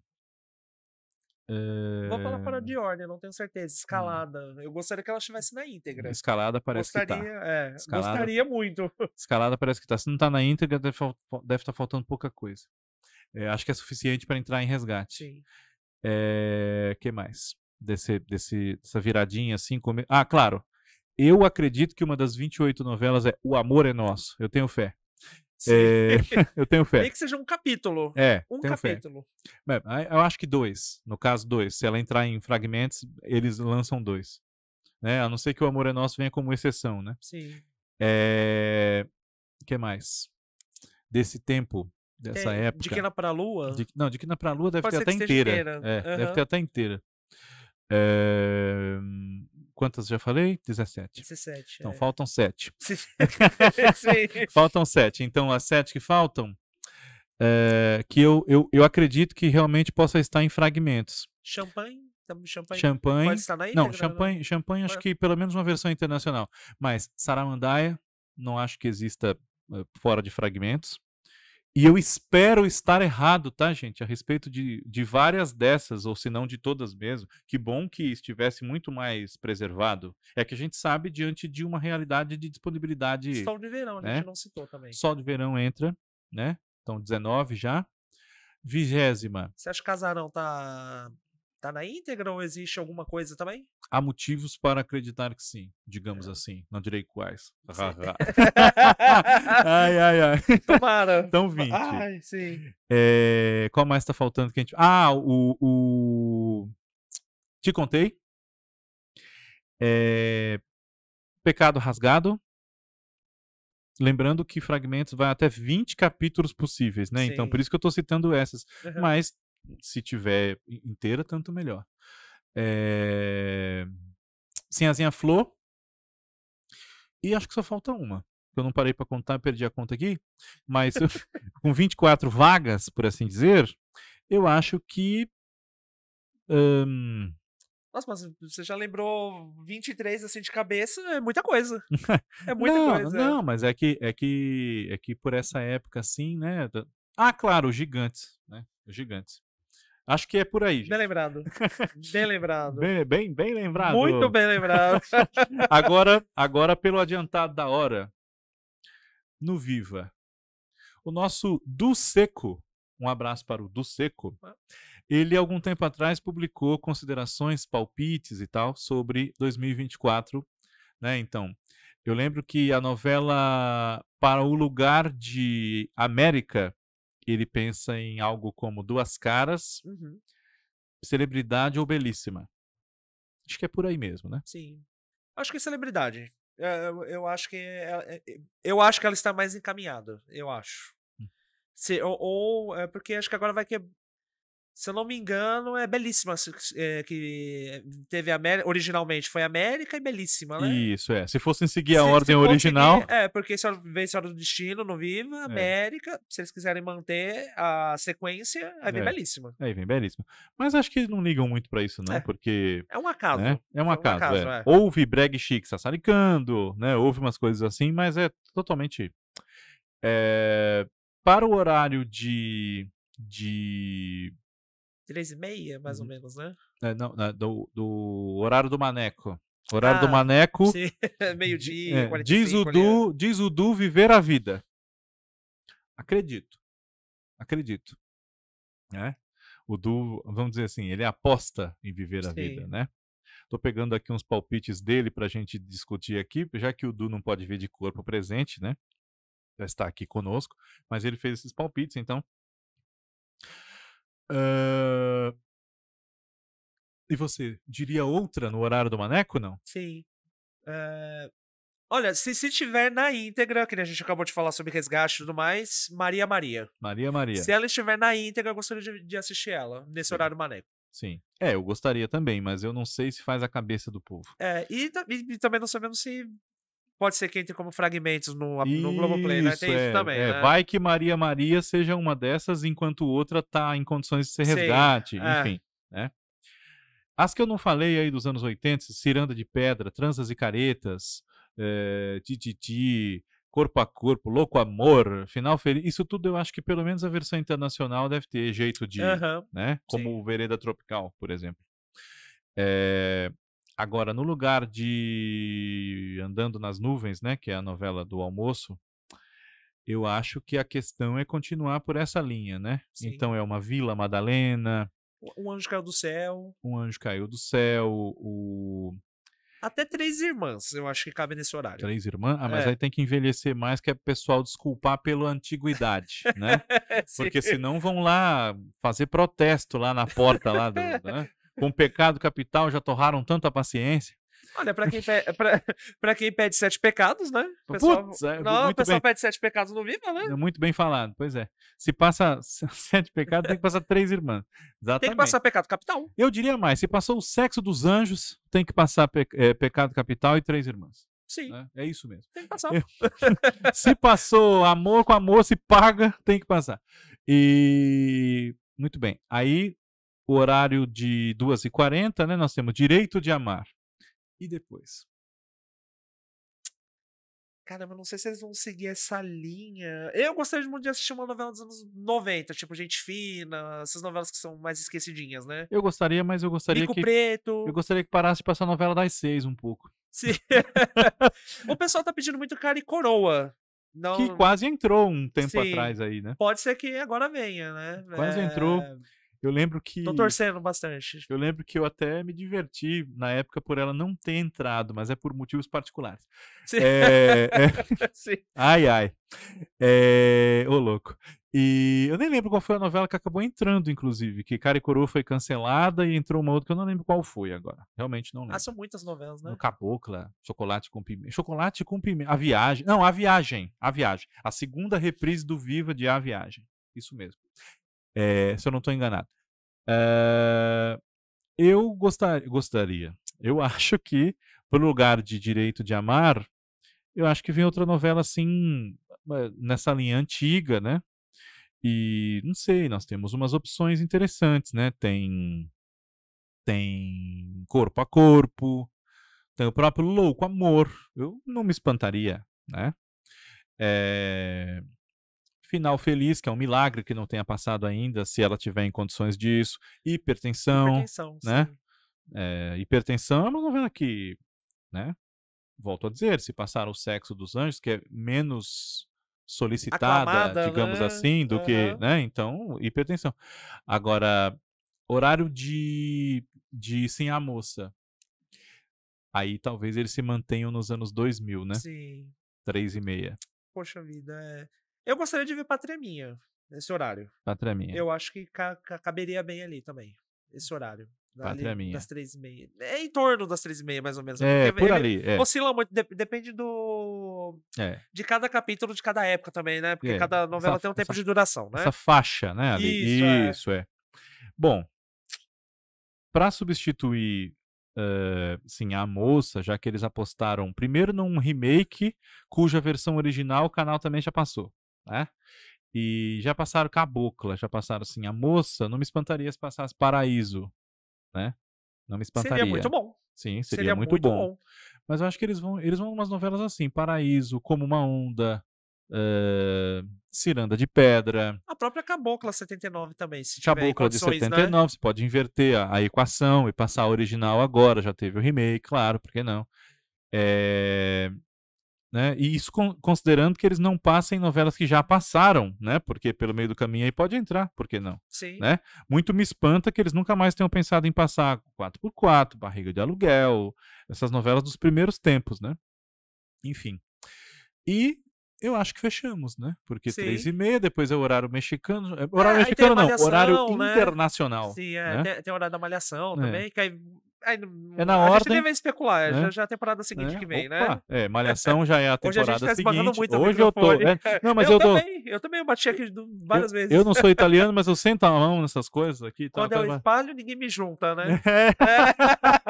É... Vou falar fora é de ordem, não tenho certeza. Hum. Escalada. Eu gostaria que ela estivesse na íntegra. Escalada parece gostaria, que tá. É, Escalada... Gostaria muito. Escalada parece que tá. Se não tá na íntegra, deve, estar tá faltando pouca coisa. É, acho que é suficiente para entrar em resgate. Sim. É, que mais? Desse, desse, dessa viradinha assim. Come... Ah, claro. Eu acredito que uma das 28 novelas é O Amor é Nosso. Eu tenho fé. É, *laughs* eu tenho fé. Nem que seja um capítulo. É, um capítulo. Fé. Eu acho que dois. No caso, dois. Se ela entrar em fragmentos, eles lançam dois. Né? A não ser que o Amor é Nosso venha como exceção, né? Sim. É... que mais? Desse tempo dessa é, época. De Quina pra Lua? De, não, de Quina pra Lua deve Pode ter até inteira. inteira. É, uhum. Deve ter até inteira. É... Quantas já falei? 17. 17. Então, é. faltam 7. *laughs* *laughs* faltam 7. Então, as 7 que faltam, é... que eu, eu, eu acredito que realmente possa estar em fragmentos. Champanhe? Tá Champagne, champanhe. Pode estar na íntegra, não, né? champanhe, não? champanhe acho que pelo menos uma versão internacional. Mas Saramandaia, não acho que exista eh, fora de fragmentos. E eu espero estar errado, tá, gente? A respeito de, de várias dessas, ou se não de todas mesmo. Que bom que estivesse muito mais preservado. É que a gente sabe diante de uma realidade de disponibilidade. Sol de verão, né? a gente não citou também. Sol de verão entra, né? Então, 19 já. Vigésima. Você acha que casarão tá Tá na íntegra ou existe alguma coisa também? Há motivos para acreditar que sim, digamos é. assim. Não direi quais. *laughs* ai, ai, ai. Tomara. então 20. Ai, sim. É, qual mais tá faltando que a gente. Ah, o. o... Te contei? É... Pecado rasgado. Lembrando que fragmentos vai até 20 capítulos possíveis, né? Então, sim. Então, por isso que eu estou citando essas. Uhum. Mas se tiver inteira, tanto melhor. É... Eh, Sinhazinha Flor. E acho que só falta uma. Eu não parei para contar, perdi a conta aqui. Mas *laughs* *laughs* com 24 vagas, por assim dizer, eu acho que. Hum Nossa, mas você já lembrou 23 assim de cabeça, é muita coisa. É *laughs* muita não, coisa. É. Não, mas é que, é, que, é que por essa época assim, né? Ah, claro, os gigantes, né? Os gigantes. Acho que é por aí. Gente. Bem lembrado. Bem lembrado. *laughs* Bem, bem, bem lembrado. Muito bem lembrado. *laughs* agora, agora, pelo adiantado da hora, no Viva, o nosso Du Seco, um abraço para o Du Seco, ele, algum tempo atrás, publicou considerações, palpites e tal sobre 2024. Né? Então, eu lembro que a novela Para o Lugar de América ele pensa em algo como duas caras, uhum. celebridade ou belíssima. Acho que é por aí mesmo, né? Sim. Acho que é celebridade. É, eu, eu acho que é, é, é, eu acho que ela está mais encaminhada, eu acho. Hum. Se, ou, ou é porque acho que agora vai que se eu não me engano, é Belíssima é, que teve América, originalmente foi América e Belíssima, né? Isso, é. Se fossem seguir se a ordem original... é, porque se vem Senhora do Destino no Viva, é. América, se eles quiserem manter a sequência, aí vem é. Belíssima. Aí vem Belíssima. Mas acho que eles não ligam muito para isso, não, é. porque... É um né, acaso. Né? É um acaso, é. Um acaso, é. Houve breg chique sassaricando, né? Houve umas coisas assim, mas é totalmente... Eh, para o horário de... de Três e meia, mais uhum. ou menos, né? É, não, né, do, do, horário do Maneco. Horário ah, do Maneco. *laughs* Meio-dia, é, diz o né? Du, Diz o Du viver a vida. Acredito. Acredito. É? O Du, vamos dizer assim, ele aposta em viver Sim. a vida, né? Tô pegando aqui uns palpites dele para a gente discutir aqui, já que o Du não pode vir de corpo presente, né? Já está aqui conosco, mas ele fez esses palpites, então Uh... E você diria outra no horário do Maneco, não? Sim. Uh... Olha, se, se tiver na íntegra, que a gente acabou de falar sobre resgate e tudo mais, Maria Maria. Maria Maria. Se ela estiver na íntegra, eu gostaria de, de assistir ela, nesse Sim. horário do Maneco. Sim. É, eu gostaria também, mas eu não sei se faz a cabeça do povo. É, e, e, e também não sabemos se pode ser que entre como fragmentos no, isso, no Globoplay, né? Tem é, isso também. É. Né? Vai que Maria Maria seja uma dessas, enquanto outra tá em condições de ser resgate, Sim, é. enfim, é. né? As que eu não falei aí dos anos 80, Ciranda de Pedra, Tranças e Caretas, é, Corpo a Corpo, Louco Amor, Final Feliz, isso tudo eu acho que pelo menos a versão internacional deve ter jeito de, uhum, né? Como sim. Vereda Tropical, por exemplo. É, Agora, no lugar de Andando nas Nuvens, né, que é a novela do almoço, eu acho que a questão é continuar por essa linha, né? Sim. Então é uma Vila Madalena. Um Anjo Caiu do Céu. Um Anjo Caiu do Céu. O. Até Três Irmãs, eu acho que cabe nesse horário. Três Irmãs? Ah, mas é. aí tem que envelhecer mais, que é pessoal desculpar pela antiguidade, né? *laughs* Porque senão vão lá fazer protesto lá na porta lá do. Né? Com pecado capital já torraram tanto a paciência. Olha, para quem, pe... *laughs* quem pede sete pecados, né? pessoal... Putz, é, não, o pessoal bem... pede sete pecados no Viva, né? É muito bem falado, pois é. Se passa *laughs* sete pecados, tem que passar três irmãs. Exatamente. Tem que passar pecado capital. Eu diria mais, se passou o sexo dos anjos, tem que passar pe... é, pecado capital e três irmãs. Sim. Né? É isso mesmo. Tem que passar. Eu... *laughs* se passou amor com amor, se paga, tem que passar. E... Muito bem. Aí o horário de 2h40, né? Nós temos Direito de Amar. E depois? Caramba, não sei se eles vão seguir essa linha. Eu gostaria muito de assistir uma novela dos anos 90, tipo Gente Fina, essas novelas que são mais esquecidinhas, né? Eu gostaria, mas eu gostaria Rico que... Preto. Eu gostaria que parasse pra essa novela das seis um pouco. Sim. *laughs* o pessoal tá pedindo muito cara e coroa. Não... Que quase entrou um tempo Sim. atrás aí, né? Pode ser que agora venha, né? Quase é... entrou. Eu lembro que. Tô torcendo bastante. Tipo. Eu lembro que eu até me diverti na época por ela não ter entrado, mas é por motivos particulares. Sim. É, é... *laughs* Sim. Ai, ai. É... Ô, louco. E eu nem lembro qual foi a novela que acabou entrando, inclusive, que Cara e Coroa foi cancelada e entrou uma outra que eu não lembro qual foi agora. Realmente não ah, lembro. Ah, são muitas novelas, né? No Cabocla, Chocolate com Pimenta. Chocolate com Pimenta. A Viagem. Não, A Viagem. A Viagem. A segunda reprise do Viva de A Viagem. Isso mesmo. É, se eu não estou enganado. Uh, eu gostar, gostaria, eu *laughs* acho que, por lugar de Direito de Amar, eu acho que vem outra novela assim, eh, nessa linha antiga, né? E não sei, nós temos umas opções interessantes, né? Tem tem corpo a corpo, tem o próprio louco amor. Eu não me espantaria, né? É, final feliz, que é um milagre que não tenha passado ainda, se ela tiver em condições disso, hipertensão, hipertensão né? É, hipertensão é uma novela que, né? Volto a dizer, se passar o sexo dos anjos, que é menos solicitada, Aclamada, digamos né? assim, do uhum. que, né? Então, hipertensão. Agora, horário de, de Sim a Moça. Aí talvez eles se mantenham nos anos 2000, né? Sim. Três e meia. Poxa vida, é eu gostaria de ver Pátria Minha nesse horário. Pátria Minha. Eu acho que ca ca caberia bem ali também, esse horário. Pátria ali, Minha. Das três e meia. É em torno das três e meia, mais ou menos. Né, é, por ali. É. Oscila muito, de depende do... É. De cada capítulo, de cada época também, né? Porque é. cada novela essa, tem um tempo essa, de duração, né? Essa faixa, né? Ali. Isso, é. Isso é. Bom, para substituir Uh, sim, a moça, já que eles apostaram primeiro num remake cuja versão original o canal também já passou né? E já passaram cabocla, já passaram assim, a moça, não me espantaria se passasse paraíso, né? Não me espantaria. Seria muito bom. Sim, seria, seria muito, muito bom. bom. Mas eu acho que eles vão, eles vão umas novelas assim, Paraíso, Como uma Onda, uh, Ciranda de Pedra. A própria Cabocla 79 também, se Cabocla de 79, né? você pode inverter a, a, equação e passar a original agora, já teve o remake, claro, por que não? É, né? E isso considerando que eles não passem novelas que já passaram, né? Porque pelo meio do caminho aí pode entrar, por que não? Sim. Né? Muito me espanta que eles nunca mais tenham pensado em passar 4x4, Barriga de Aluguel, essas novelas dos primeiros tempos, né? Enfim. E eu acho que fechamos, né? Porque Sim. três e meia, depois é o horário mexicano. É, é, horário é, mexicano não, horário né? internacional. Sim, é, né? tem, tem horário da malhação é. também, que aí é na a ordem. A gente deve especular, é né? já, já é a temporada seguinte é? que vem, né? Opa. né? É, Malhação já é a temporada *laughs* Hoje a gente tá seguinte. Muito Hoje eu tô. É. *laughs* Não, mas eu, eu tô... também, eu também bati aqui várias eu, vezes. Eu não sou *laughs* italiano, mas eu sento a mão nessas coisas aqui. Quando tá, eu tá... espalho, ninguém me junta, né? É.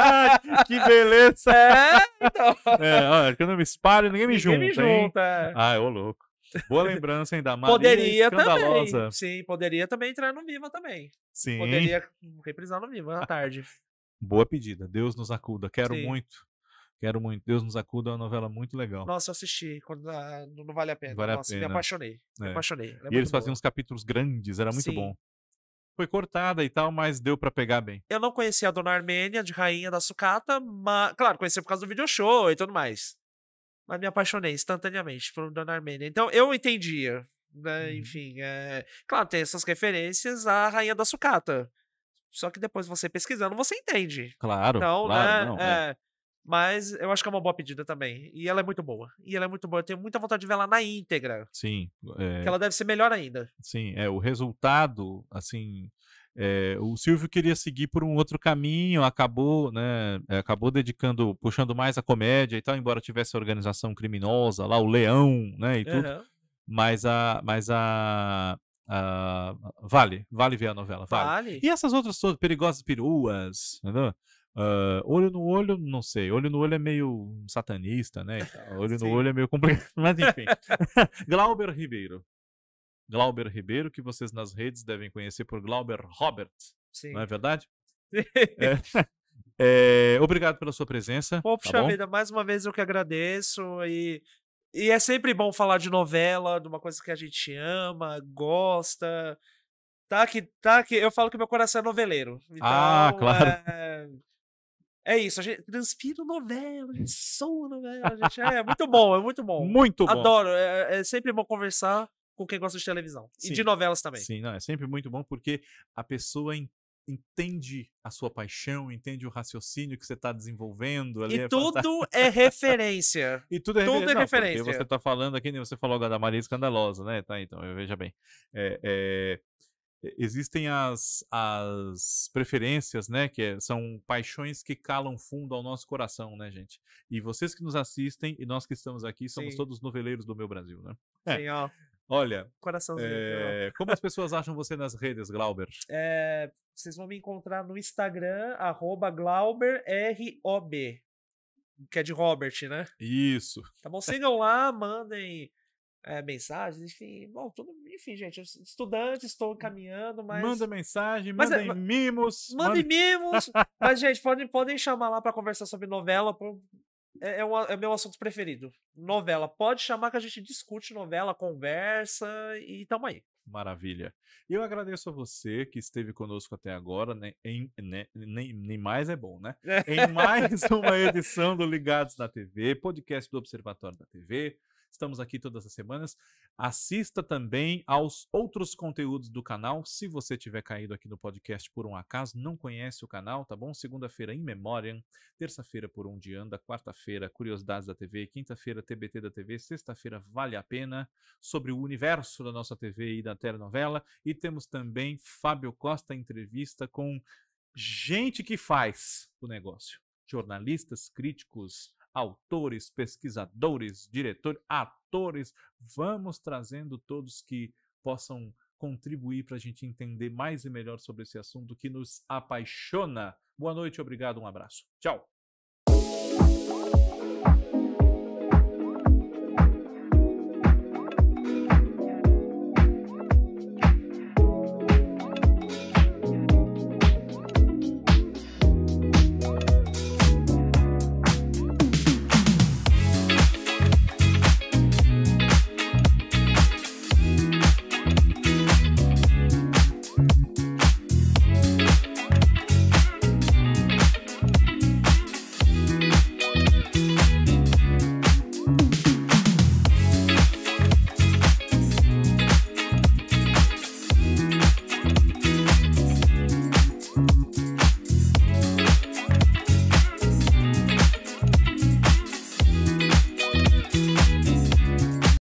é. que beleza! É, então. É, olha, quando eu me espalho, ninguém me ninguém junta. Ninguém me junta. Ah, ô louco. Boa lembrança, ainda mais. Poderia também. Sim, poderia também entrar no Viva também. Sim. Poderia reprisar no Viva à tarde. Boa pedida. Deus nos acuda. Quero Sim. muito. Quero muito. Deus nos acuda é uma novela muito legal. Nossa, eu assisti quando ah, não vale a pena. Vale Nossa, a pena. me é. apaixonei. É. Me apaixonei. e eles faziam boa. uns capítulos grandes, era muito Sim. bom. Foi cortada e tal, mas deu para pegar bem. Eu não conhecia a Dona Armênia de Rainha da Sucata, mas. Claro, conhecia por causa do video show e tudo mais. Mas me apaixonei instantaneamente por Dona Armênia. Então eu entendia. Né? Hum. Enfim, é... claro, tem essas referências à Rainha da Sucata. Só que depois você pesquisando, você entende. Claro. Então, claro, né? Não, é. É. Mas eu acho que é uma boa pedida também. E ela é muito boa. E ela é muito boa. Eu tenho muita vontade de ver ela na íntegra. Sim. É... Que ela deve ser melhor ainda. Sim, é. O resultado, assim. É, o Silvio queria seguir por um outro caminho, acabou, né, é, acabou dedicando, puxando mais a comédia e tal, embora tivesse a organização criminosa lá, o Leão, né, e tudo. Uhum. Mas a, mas a, Uh, vale, vale ver a novela. Vale. vale. E essas outras todas, Perigosas Peruas, entendeu? Uh, olho no olho, não sei. Olho no olho é meio satanista, né? *laughs* Olho no olho é meio complicado. *laughs* Mas enfim. *laughs* Glauber Ribeiro. Glauber Ribeiro, que vocês nas redes devem conhecer por Glauber Robert. Sim. Não é verdade? É. é, obrigado pela sua presença. Poxa tá vida, mais uma vez eu que agradeço e e é sempre bom falar de novela, de uma coisa que a gente ama, gosta. Tá que, tá que eu falo que meu coração é noveleiro. Ah, então, ah, claro. É... É isso, a gente transpira novela, a gente soa novela, a gente... É, é, muito bom, é muito bom. Muito bom. Adoro, é, é sempre bom conversar com quem gosta de televisão. Sim. E de novelas também. Sim, não, é sempre muito bom porque a pessoa entende a sua paixão, entende o raciocínio que você está desenvolvendo. e é tudo é referência. *laughs* e tudo é tudo referência. É Não, referência. Você está falando aqui, você falou da Maria Escandalosa, né? Tá, então, veja bem. É, é, existem as, as preferências, né? Que é, são paixões que calam fundo ao nosso coração, né, gente? E vocês que nos assistem e nós que estamos aqui, somos Sim. todos noveleiros do meu Brasil, né? É. Sim, ó. Olha, coraçãozinho. É... Como as pessoas acham você nas redes, Glauber? É... Vocês vão me encontrar no Instagram, arroba GlauberROB. Que é de Robert, né? Isso. Tá bom? Sigam lá, mandem é, mensagens, enfim. Bom, tudo, enfim, gente, estudante, estou caminhando, mas. Manda mensagem, mas, mandem é, mimos. Mandem manda... mimos. mas, gente, podem, podem chamar lá para conversar sobre novela. Pro é, é, o, é meu assunto preferido. Novela. Pode chamar que a gente discute novela, conversa e tamo aí. Maravilha. Eu agradeço a você que esteve conosco até agora, né? Em, né? Nem, nem mais é bom, né? *laughs* Em mais uma edição do Ligados na TV, podcast do Observatório da TV. Estamos aqui todas as semanas. Assista também aos outros conteúdos do canal. Se você tiver caído aqui no podcast por um acaso, não conhece o canal, tá bom? Segunda-feira, In Memoriam. Terça-feira, Por Onde Anda. Quarta-feira, Curiosidades da TV. Quinta-feira, TBT da TV. Sexta-feira, Vale a Pena, sobre o universo da nossa TV e da telenovela. E temos também Fábio Costa, entrevista com gente que faz o negócio jornalistas, críticos, autores, pesquisadores, diretores, atores. Vamos trazendo todos que possam contribuir para a gente entender mais e melhor sobre esse assunto que nos apaixona. Boa noite, obrigado, um abraço. Tchau!